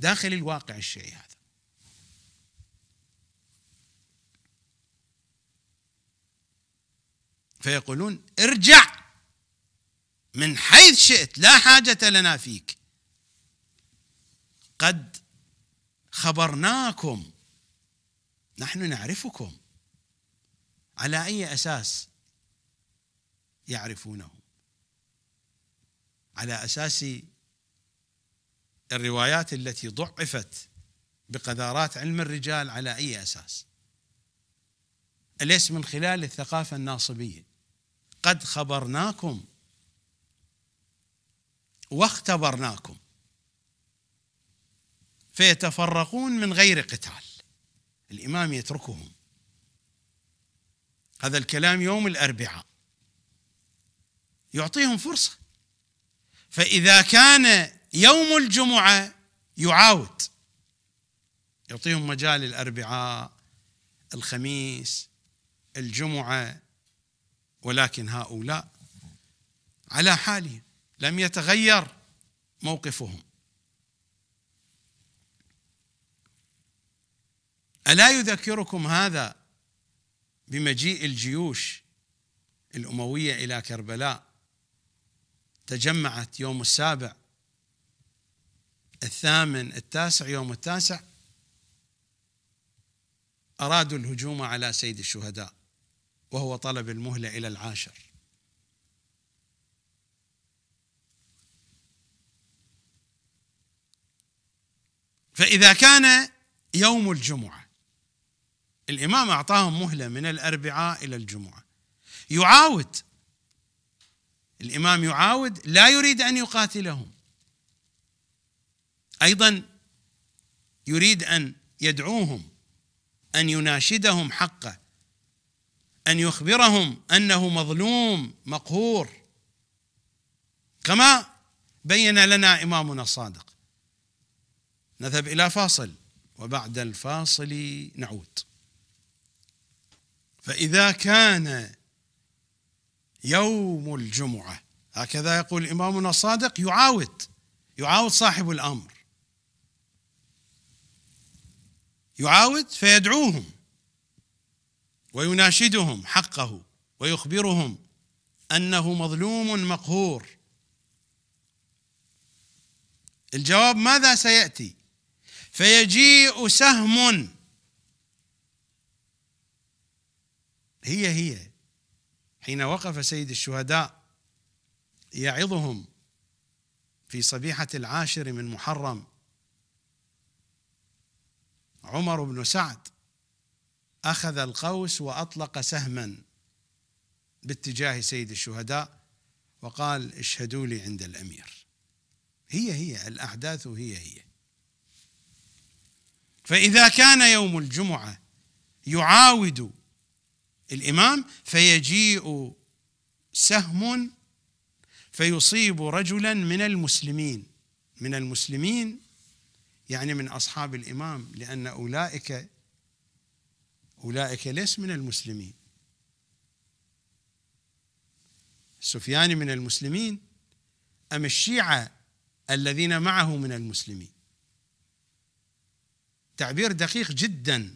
داخل الواقع الشيء هذا فيقولون ارجع من حيث شئت لا حاجة لنا فيك قد خبرناكم نحن نعرفكم على أي أساس يعرفونه على أساس الروايات التي ضعفت بقذارات علم الرجال على اي اساس؟ اليس من خلال الثقافه الناصبيه قد خبرناكم واختبرناكم فيتفرقون من غير قتال الامام يتركهم هذا الكلام يوم الاربعاء يعطيهم فرصه فاذا كان يوم الجمعه يعاود يعطيهم مجال الاربعاء الخميس الجمعه ولكن هؤلاء على حالهم لم يتغير موقفهم الا يذكركم هذا بمجيء الجيوش الامويه الى كربلاء تجمعت يوم السابع الثامن التاسع يوم التاسع أرادوا الهجوم على سيد الشهداء وهو طلب المهلة إلى العاشر فإذا كان يوم الجمعة الإمام أعطاهم مهلة من الأربعاء إلى الجمعة يعاود الإمام يعاود لا يريد أن يقاتلهم ايضا يريد ان يدعوهم ان يناشدهم حقه ان يخبرهم انه مظلوم مقهور كما بين لنا امامنا الصادق نذهب الى فاصل وبعد الفاصل نعود فاذا كان يوم الجمعه هكذا يقول امامنا الصادق يعاود يعاود صاحب الامر يعاود فيدعوهم ويناشدهم حقه ويخبرهم انه مظلوم مقهور الجواب ماذا سياتي فيجيء سهم هي هي حين وقف سيد الشهداء يعظهم في صبيحه العاشر من محرم عمر بن سعد اخذ القوس واطلق سهما باتجاه سيد الشهداء وقال اشهدوا لي عند الامير هي هي الاحداث هي هي فاذا كان يوم الجمعه يعاود الامام فيجيء سهم فيصيب رجلا من المسلمين من المسلمين يعني من أصحاب الإمام لأن أولئك أولئك ليس من المسلمين السفياني من المسلمين أم الشيعة الذين معه من المسلمين تعبير دقيق جدا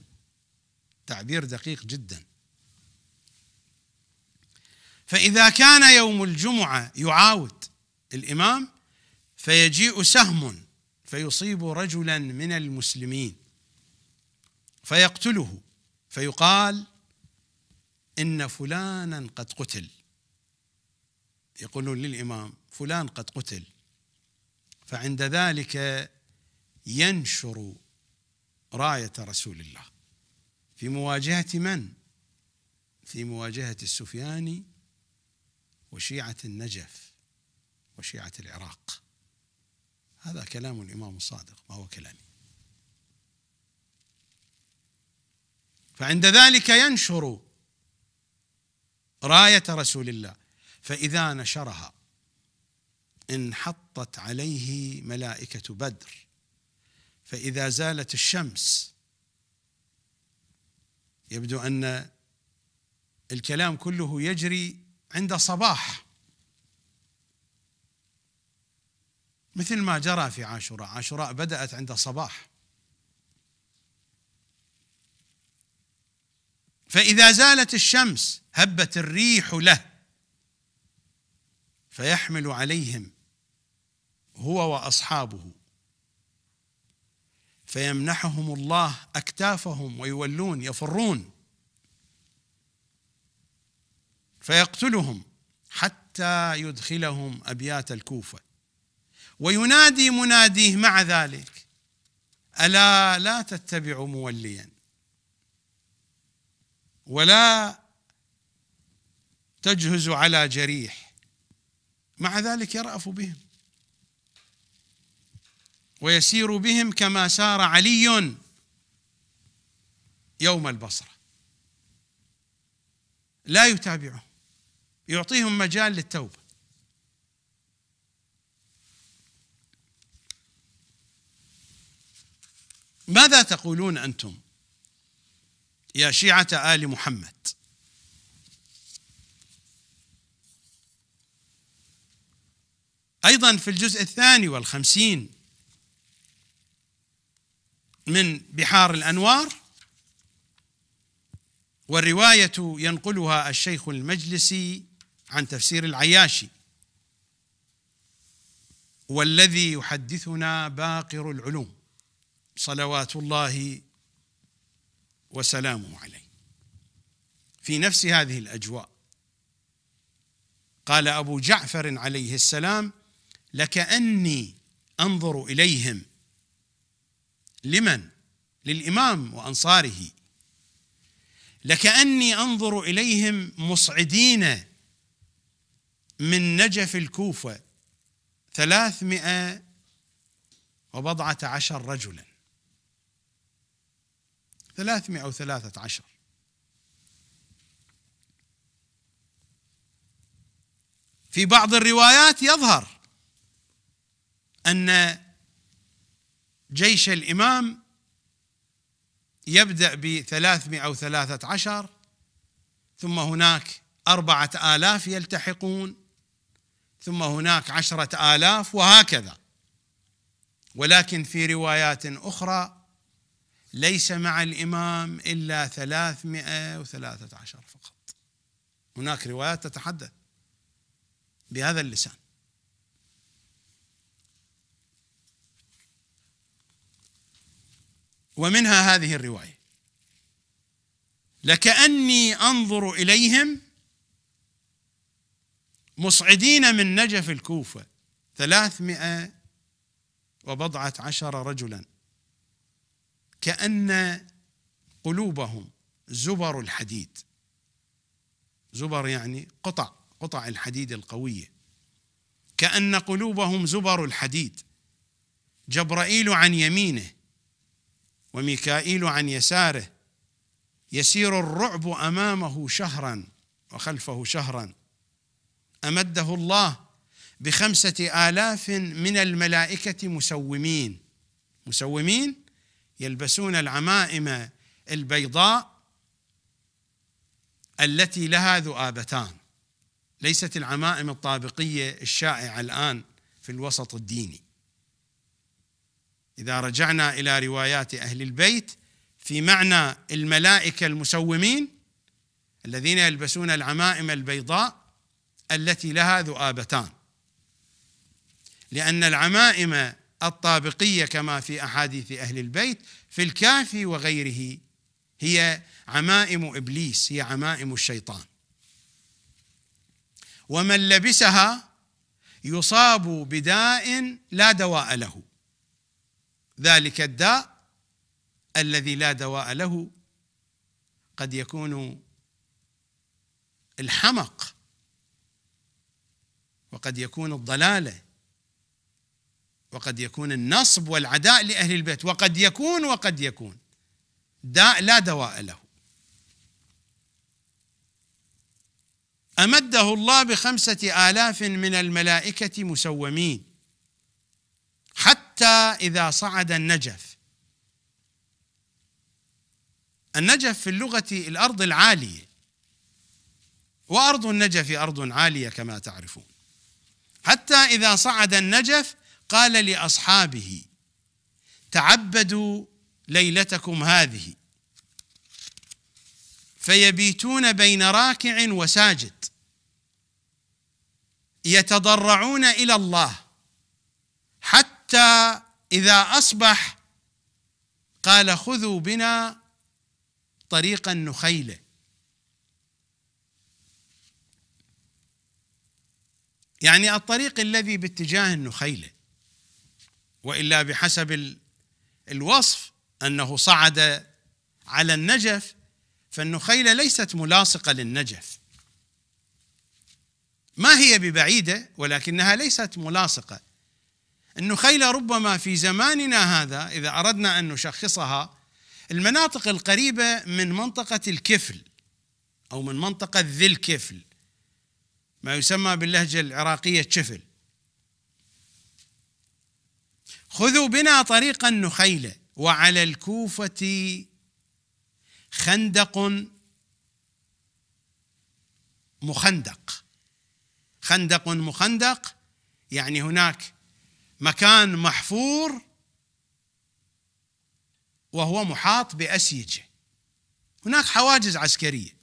تعبير دقيق جدا فإذا كان يوم الجمعة يعاود الإمام فيجيء سهم فيصيب رجلا من المسلمين فيقتله فيقال ان فلانا قد قتل يقولون للامام فلان قد قتل فعند ذلك ينشر رايه رسول الله في مواجهه من في مواجهه السفياني وشيعه النجف وشيعه العراق هذا كلام الإمام الصادق ما هو كلامي فعند ذلك ينشر راية رسول الله فإذا نشرها انحطت عليه ملائكة بدر فإذا زالت الشمس يبدو أن الكلام كله يجري عند صباح مثل ما جرى في عاشوراء عاشوراء بدأت عند الصباح فإذا زالت الشمس هبت الريح له فيحمل عليهم هو وأصحابه فيمنحهم الله أكتافهم ويولون يفرون فيقتلهم حتى يدخلهم أبيات الكوفة وينادي مناديه مع ذلك الا لا تتبع موليا ولا تجهز على جريح مع ذلك يراف بهم ويسير بهم كما سار علي يوم البصره لا يتابعهم يعطيهم مجال للتوبه ماذا تقولون انتم يا شيعه ال محمد ايضا في الجزء الثاني والخمسين من بحار الانوار والروايه ينقلها الشيخ المجلسي عن تفسير العياشي والذي يحدثنا باقر العلوم صلوات الله وسلامه عليه في نفس هذه الاجواء قال ابو جعفر عليه السلام لكاني انظر اليهم لمن للامام وانصاره لكاني انظر اليهم مصعدين من نجف الكوفه ثلاثمائه وبضعه عشر رجلا ثلاثمائة وثلاثة عشر في بعض الروايات يظهر أن جيش الإمام يبدأ بثلاثمائة وثلاثة عشر ثم هناك أربعة آلاف يلتحقون ثم هناك عشرة آلاف وهكذا ولكن في روايات أخرى ليس مع الإمام إلا ثلاثمائة وثلاثة عشر فقط هناك روايات تتحدث بهذا اللسان ومنها هذه الرواية لكأني أنظر إليهم مصعدين من نجف الكوفة ثلاثمائة وبضعة عشر رجلا كأن قلوبهم زبر الحديد زبر يعني قطع قطع الحديد القوية كأن قلوبهم زبر الحديد جبرائيل عن يمينه وميكائيل عن يساره يسير الرعب أمامه شهرا وخلفه شهرا أمده الله بخمسة آلاف من الملائكة مسومين مسومين يلبسون العمائم البيضاء التي لها ذؤابتان ليست العمائم الطابقيه الشائعه الان في الوسط الديني اذا رجعنا الى روايات اهل البيت في معنى الملائكه المسومين الذين يلبسون العمائم البيضاء التي لها ذؤابتان لان العمائم الطابقية كما في أحاديث أهل البيت في الكافي وغيره هي عمائم إبليس هي عمائم الشيطان ومن لبسها يصاب بداء لا دواء له ذلك الداء الذي لا دواء له قد يكون الحمق وقد يكون الضلاله وقد يكون النصب والعداء لأهل البيت وقد يكون وقد يكون داء لا دواء له أمده الله بخمسة آلاف من الملائكة مسومين حتى إذا صعد النجف النجف في اللغة الأرض العالية وأرض النجف أرض عالية كما تعرفون حتى إذا صعد النجف قال لاصحابه تعبدوا ليلتكم هذه فيبيتون بين راكع وساجد يتضرعون الى الله حتى اذا اصبح قال خذوا بنا طريق النخيله يعني الطريق الذي باتجاه النخيله والا بحسب الوصف انه صعد على النجف فالنخيله ليست ملاصقه للنجف ما هي ببعيده ولكنها ليست ملاصقه النخيله ربما في زماننا هذا اذا اردنا ان نشخصها المناطق القريبه من منطقه الكفل او من منطقه ذي الكفل ما يسمى باللهجه العراقيه كفل خذوا بنا طريق النخيلة وعلى الكوفة خندق مخندق خندق مخندق يعني هناك مكان محفور وهو محاط بأسيجة هناك حواجز عسكرية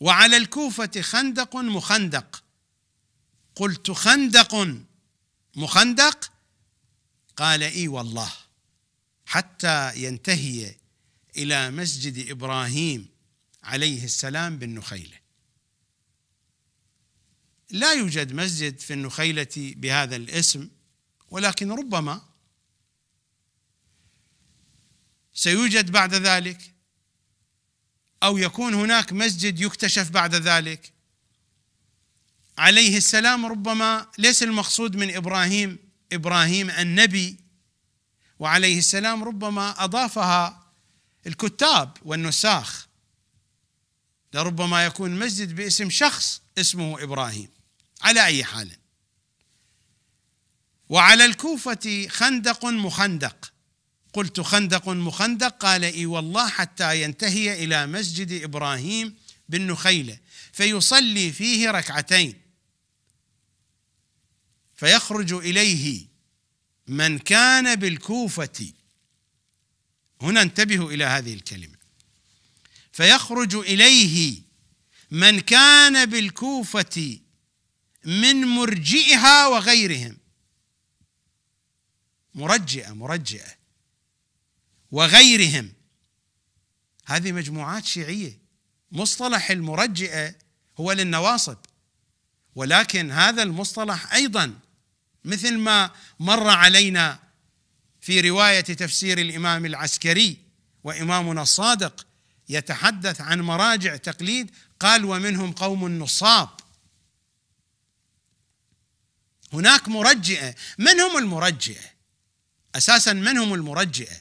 وعلى الكوفة خندق مخندق قلت خندق مخندق قال اي والله حتى ينتهي الى مسجد ابراهيم عليه السلام بالنخيله لا يوجد مسجد في النخيله بهذا الاسم ولكن ربما سيوجد بعد ذلك او يكون هناك مسجد يكتشف بعد ذلك عليه السلام ربما ليس المقصود من ابراهيم ابراهيم النبي وعليه السلام ربما اضافها الكتاب والنساخ لربما يكون مسجد باسم شخص اسمه ابراهيم على اي حال وعلى الكوفه خندق مخندق قلت خندق مخندق قال اي والله حتى ينتهي الى مسجد ابراهيم بالنخيله فيصلي فيه ركعتين فيخرج اليه من كان بالكوفه هنا انتبهوا الى هذه الكلمه فيخرج اليه من كان بالكوفه من مرجئها وغيرهم مرجئه مرجئه وغيرهم هذه مجموعات شيعيه مصطلح المرجئه هو للنواصب ولكن هذا المصطلح ايضا مثل ما مر علينا في روايه تفسير الامام العسكري وامامنا الصادق يتحدث عن مراجع تقليد قال ومنهم قوم النصاب هناك مرجئه من هم المرجئه اساسا من هم المرجئه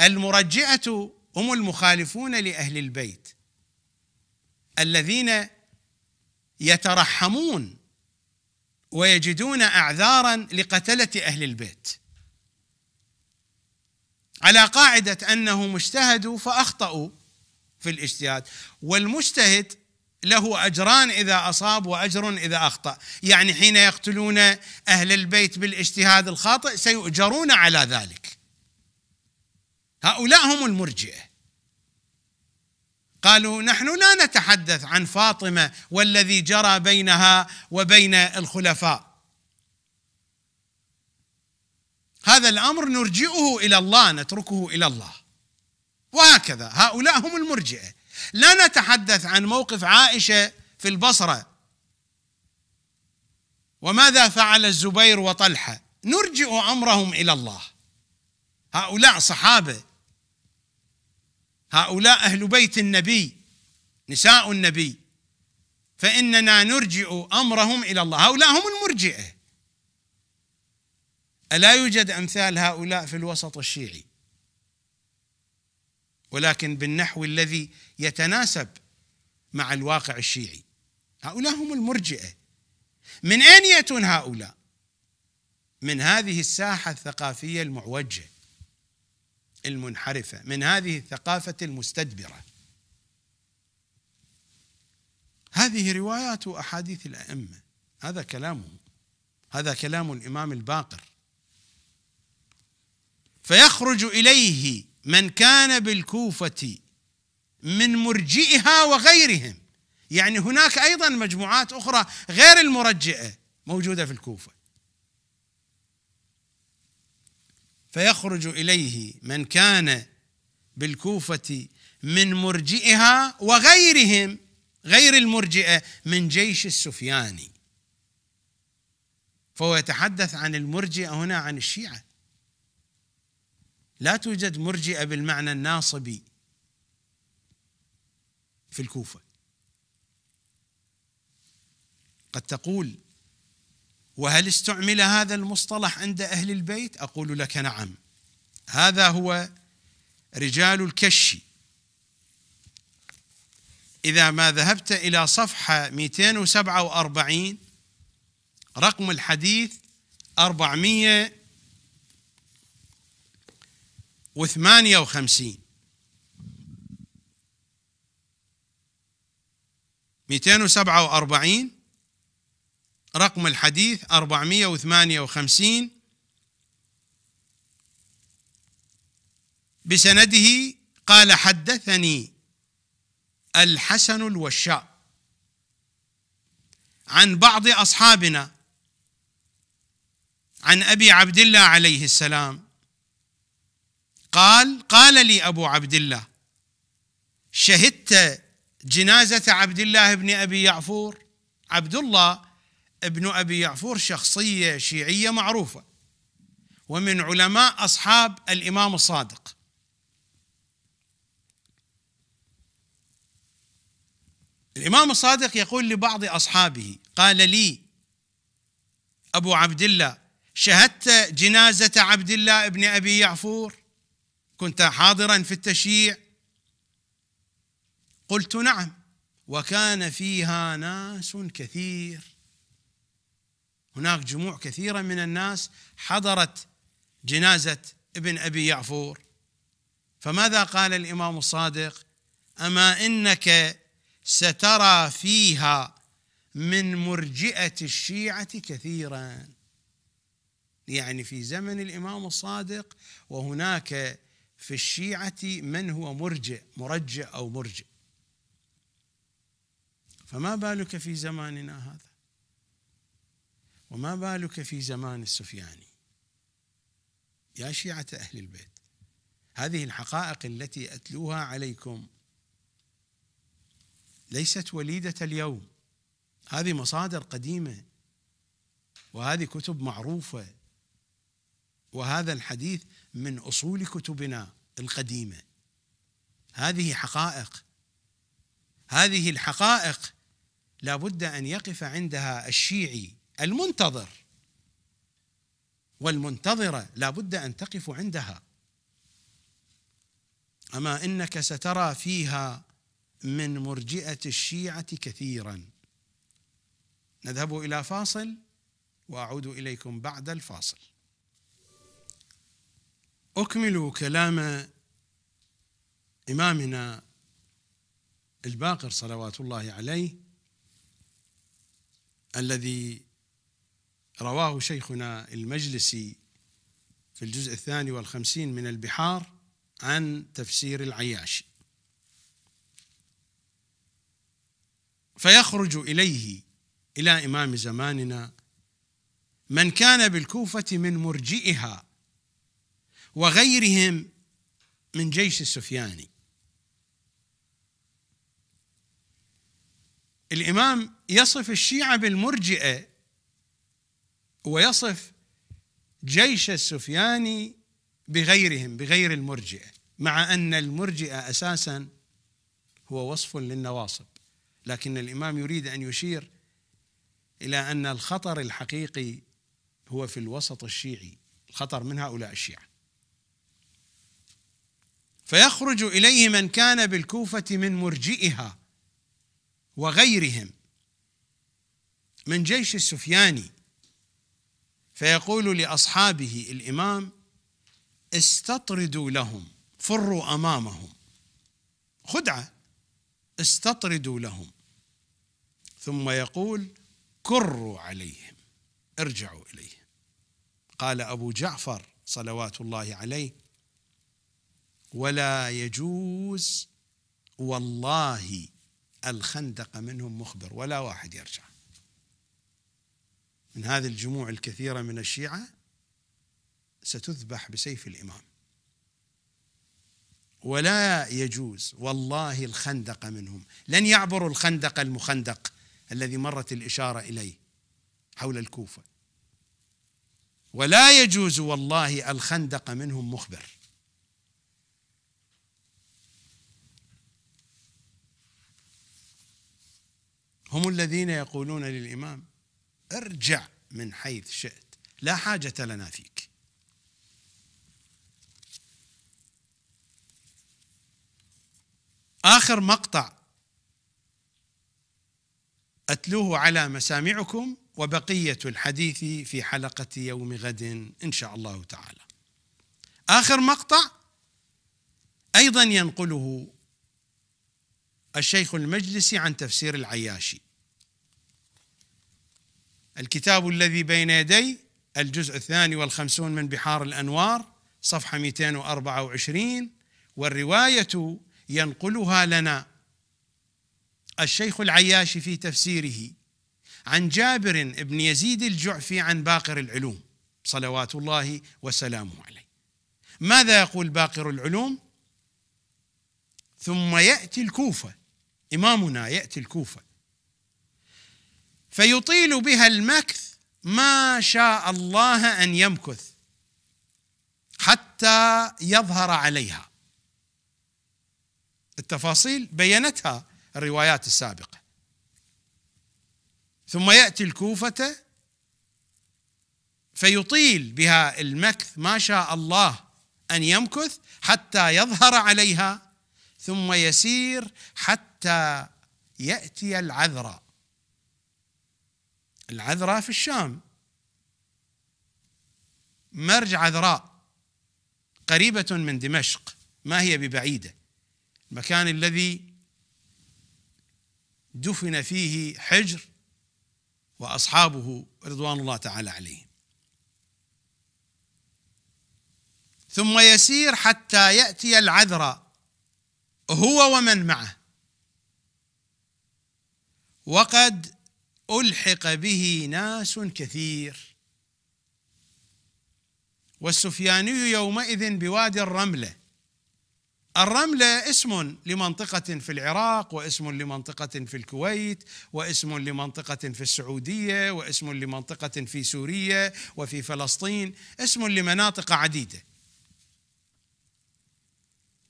المرجئه هم المخالفون لاهل البيت الذين يترحمون ويجدون اعذارا لقتله اهل البيت على قاعده انهم اجتهدوا فاخطاوا في الاجتهاد والمجتهد له اجران اذا اصاب واجر اذا اخطا، يعني حين يقتلون اهل البيت بالاجتهاد الخاطئ سيؤجرون على ذلك. هؤلاء هم المرجئه. قالوا نحن لا نتحدث عن فاطمه والذي جرى بينها وبين الخلفاء هذا الامر نرجئه الى الله نتركه الى الله وهكذا هؤلاء هم المرجئه لا نتحدث عن موقف عائشه في البصره وماذا فعل الزبير وطلحه نرجئ امرهم الى الله هؤلاء صحابه هؤلاء أهل بيت النبي نساء النبي فإننا نرجع أمرهم إلى الله هؤلاء هم المرجئة ألا يوجد أمثال هؤلاء في الوسط الشيعي ولكن بالنحو الذي يتناسب مع الواقع الشيعي هؤلاء هم المرجئة من أين يأتون هؤلاء؟ من هذه الساحة الثقافية المعوجة المنحرفة من هذه الثقافة المستدبرة هذه روايات وأحاديث الأئمة هذا كلامه هذا كلام الإمام الباقر فيخرج إليه من كان بالكوفة من مرجئها وغيرهم يعني هناك أيضا مجموعات أخرى غير المرجئة موجودة في الكوفة فيخرج اليه من كان بالكوفه من مرجئها وغيرهم غير المرجئه من جيش السفياني فهو يتحدث عن المرجئه هنا عن الشيعه لا توجد مرجئه بالمعنى الناصبي في الكوفه قد تقول وهل استعمل هذا المصطلح عند أهل البيت؟ أقول لك نعم هذا هو رجال الكش إذا ما ذهبت إلى صفحة 247 رقم الحديث 458 247 رقم الحديث 458 بسنده قال حدثني الحسن الوشاء عن بعض اصحابنا عن ابي عبد الله عليه السلام قال قال لي ابو عبد الله شهدت جنازه عبد الله بن ابي يعفور عبد الله ابن ابي يعفور شخصيه شيعيه معروفه ومن علماء اصحاب الامام الصادق الامام الصادق يقول لبعض اصحابه قال لي ابو عبد الله شهدت جنازه عبد الله ابن ابي يعفور كنت حاضرا في التشييع قلت نعم وكان فيها ناس كثير هناك جموع كثيرة من الناس حضرت جنازة ابن أبي يعفور فماذا قال الإمام الصادق أما إنك سترى فيها من مرجئة الشيعة كثيرا يعني في زمن الإمام الصادق وهناك في الشيعة من هو مرجئ مرجئ أو مرجئ فما بالك في زماننا هذا وما بالك في زمان السفياني يا شيعة أهل البيت هذه الحقائق التي أتلوها عليكم ليست وليدة اليوم هذه مصادر قديمة وهذه كتب معروفة وهذا الحديث من أصول كتبنا القديمة هذه حقائق هذه الحقائق لابد أن يقف عندها الشيعي المنتظر والمنتظره لا بد ان تقف عندها اما انك سترى فيها من مرجئه الشيعه كثيرا نذهب الى فاصل واعود اليكم بعد الفاصل اكمل كلام امامنا الباقر صلوات الله عليه الذي رواه شيخنا المجلسي في الجزء الثاني والخمسين من البحار عن تفسير العياشي فيخرج إليه إلى إمام زماننا من كان بالكوفة من مرجئها وغيرهم من جيش السفياني الإمام يصف الشيعة بالمرجئة ويصف جيش السفياني بغيرهم بغير المرجئه مع ان المرجئه اساسا هو وصف للنواصب لكن الامام يريد ان يشير الى ان الخطر الحقيقي هو في الوسط الشيعي الخطر من هؤلاء الشيعه فيخرج اليه من كان بالكوفه من مرجئها وغيرهم من جيش السفياني فيقول لاصحابه الامام استطردوا لهم فروا امامهم خدعه استطردوا لهم ثم يقول كروا عليهم ارجعوا اليهم قال ابو جعفر صلوات الله عليه ولا يجوز والله الخندق منهم مخبر ولا واحد يرجع من هذه الجموع الكثيرة من الشيعة ستذبح بسيف الإمام ولا يجوز والله الخندق منهم لن يعبروا الخندق المخندق الذي مرت الإشارة إليه حول الكوفة ولا يجوز والله الخندق منهم مخبر هم الذين يقولون للإمام ارجع من حيث شئت لا حاجة لنا فيك آخر مقطع أتلوه على مسامعكم وبقية الحديث في حلقة يوم غد إن شاء الله تعالى آخر مقطع أيضا ينقله الشيخ المجلسي عن تفسير العياشي الكتاب الذي بين يدي الجزء الثاني والخمسون من بحار الأنوار صفحة 224 والرواية ينقلها لنا الشيخ العياشي في تفسيره عن جابر بن يزيد الجعفي عن باقر العلوم صلوات الله وسلامه عليه ماذا يقول باقر العلوم ثم يأتي الكوفة إمامنا يأتي الكوفة فيطيل بها المكث ما شاء الله ان يمكث حتى يظهر عليها التفاصيل بينتها الروايات السابقه ثم ياتي الكوفه فيطيل بها المكث ما شاء الله ان يمكث حتى يظهر عليها ثم يسير حتى ياتي العذراء العذراء في الشام مرج عذراء قريبة من دمشق ما هي ببعيدة المكان الذي دفن فيه حجر واصحابه رضوان الله تعالى عليهم ثم يسير حتى ياتي العذراء هو ومن معه وقد ألحق به ناس كثير والسفياني يومئذ بوادي الرملة الرملة اسم لمنطقة في العراق واسم لمنطقة في الكويت واسم لمنطقة في السعودية واسم لمنطقة في سوريا وفي فلسطين اسم لمناطق عديدة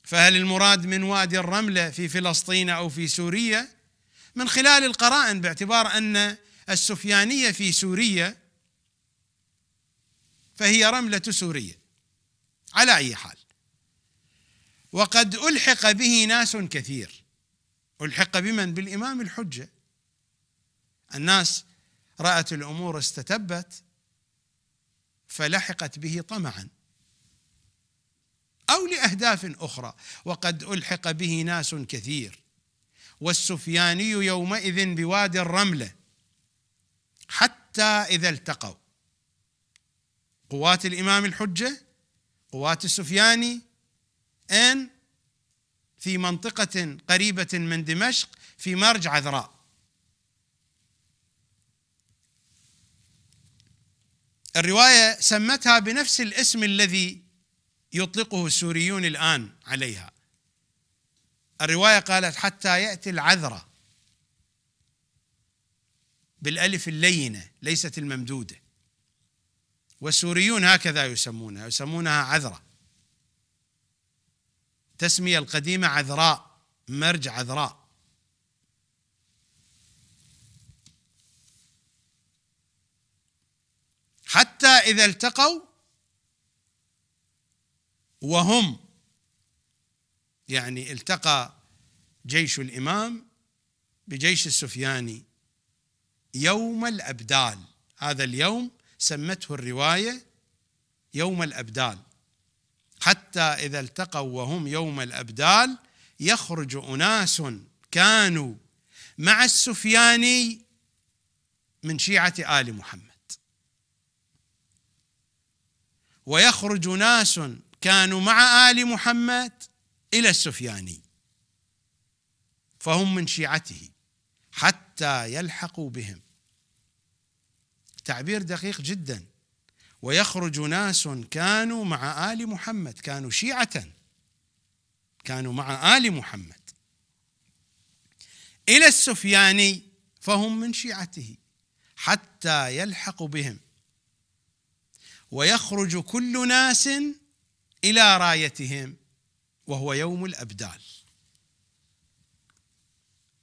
فهل المراد من وادي الرملة في فلسطين أو في سوريا من خلال القرائن باعتبار ان السفيانيه في سوريا فهي رمله سوريه على اي حال وقد الحق به ناس كثير الحق بمن بالامام الحجه الناس رأت الأمور استتبت فلحقت به طمعا أو لأهداف أخرى وقد ألحق به ناس كثير والسفياني يومئذ بوادي الرمله حتى اذا التقوا قوات الامام الحجه قوات السفياني ان في منطقه قريبه من دمشق في مرج عذراء الروايه سمتها بنفس الاسم الذي يطلقه السوريون الان عليها الرواية قالت حتى يأتي العذرة بالألف اللينة ليست الممدودة والسوريون هكذا يسمونها يسمونها عذرة تسمية القديمة عذراء مرج عذراء حتى إذا التقوا وهم يعني التقى جيش الامام بجيش السفياني يوم الابدال هذا اليوم سمته الروايه يوم الابدال حتى اذا التقوا وهم يوم الابدال يخرج اناس كانوا مع السفياني من شيعه ال محمد ويخرج ناس كانوا مع ال محمد إلى السفياني فهم من شيعته حتى يلحقوا بهم تعبير دقيق جدا ويخرج ناس كانوا مع آل محمد كانوا شيعة كانوا مع آل محمد إلى السفياني فهم من شيعته حتى يلحق بهم ويخرج كل ناس إلى رايتهم وهو يوم الابدال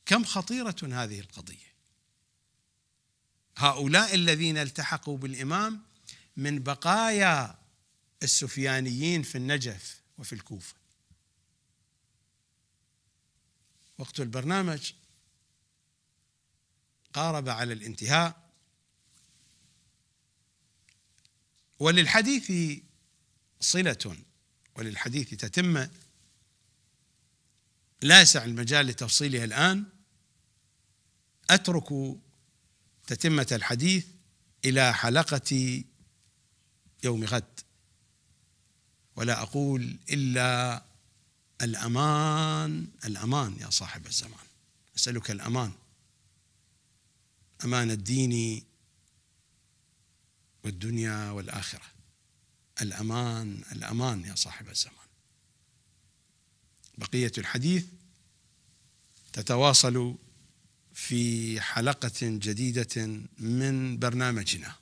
كم خطيره هذه القضيه هؤلاء الذين التحقوا بالامام من بقايا السفيانيين في النجف وفي الكوفه وقت البرنامج قارب على الانتهاء وللحديث صله وللحديث تتمه لا يسع المجال لتفصيلها الآن أترك تتمة الحديث إلى حلقة يوم غد ولا أقول إلا الأمان الأمان يا صاحب الزمان أسألك الأمان أمان الدين والدنيا والآخرة الأمان الأمان يا صاحب الزمان بقية الحديث تتواصل في حلقة جديدة من برنامجنا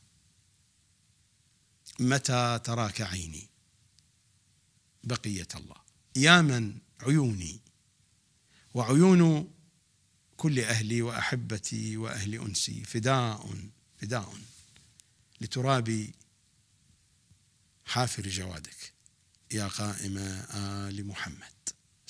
متى تراك عيني بقية الله يا من عيوني وعيون كل أهلي وأحبتي وأهل أنسي فداء فداء لتراب حافر جوادك يا قائم آل محمد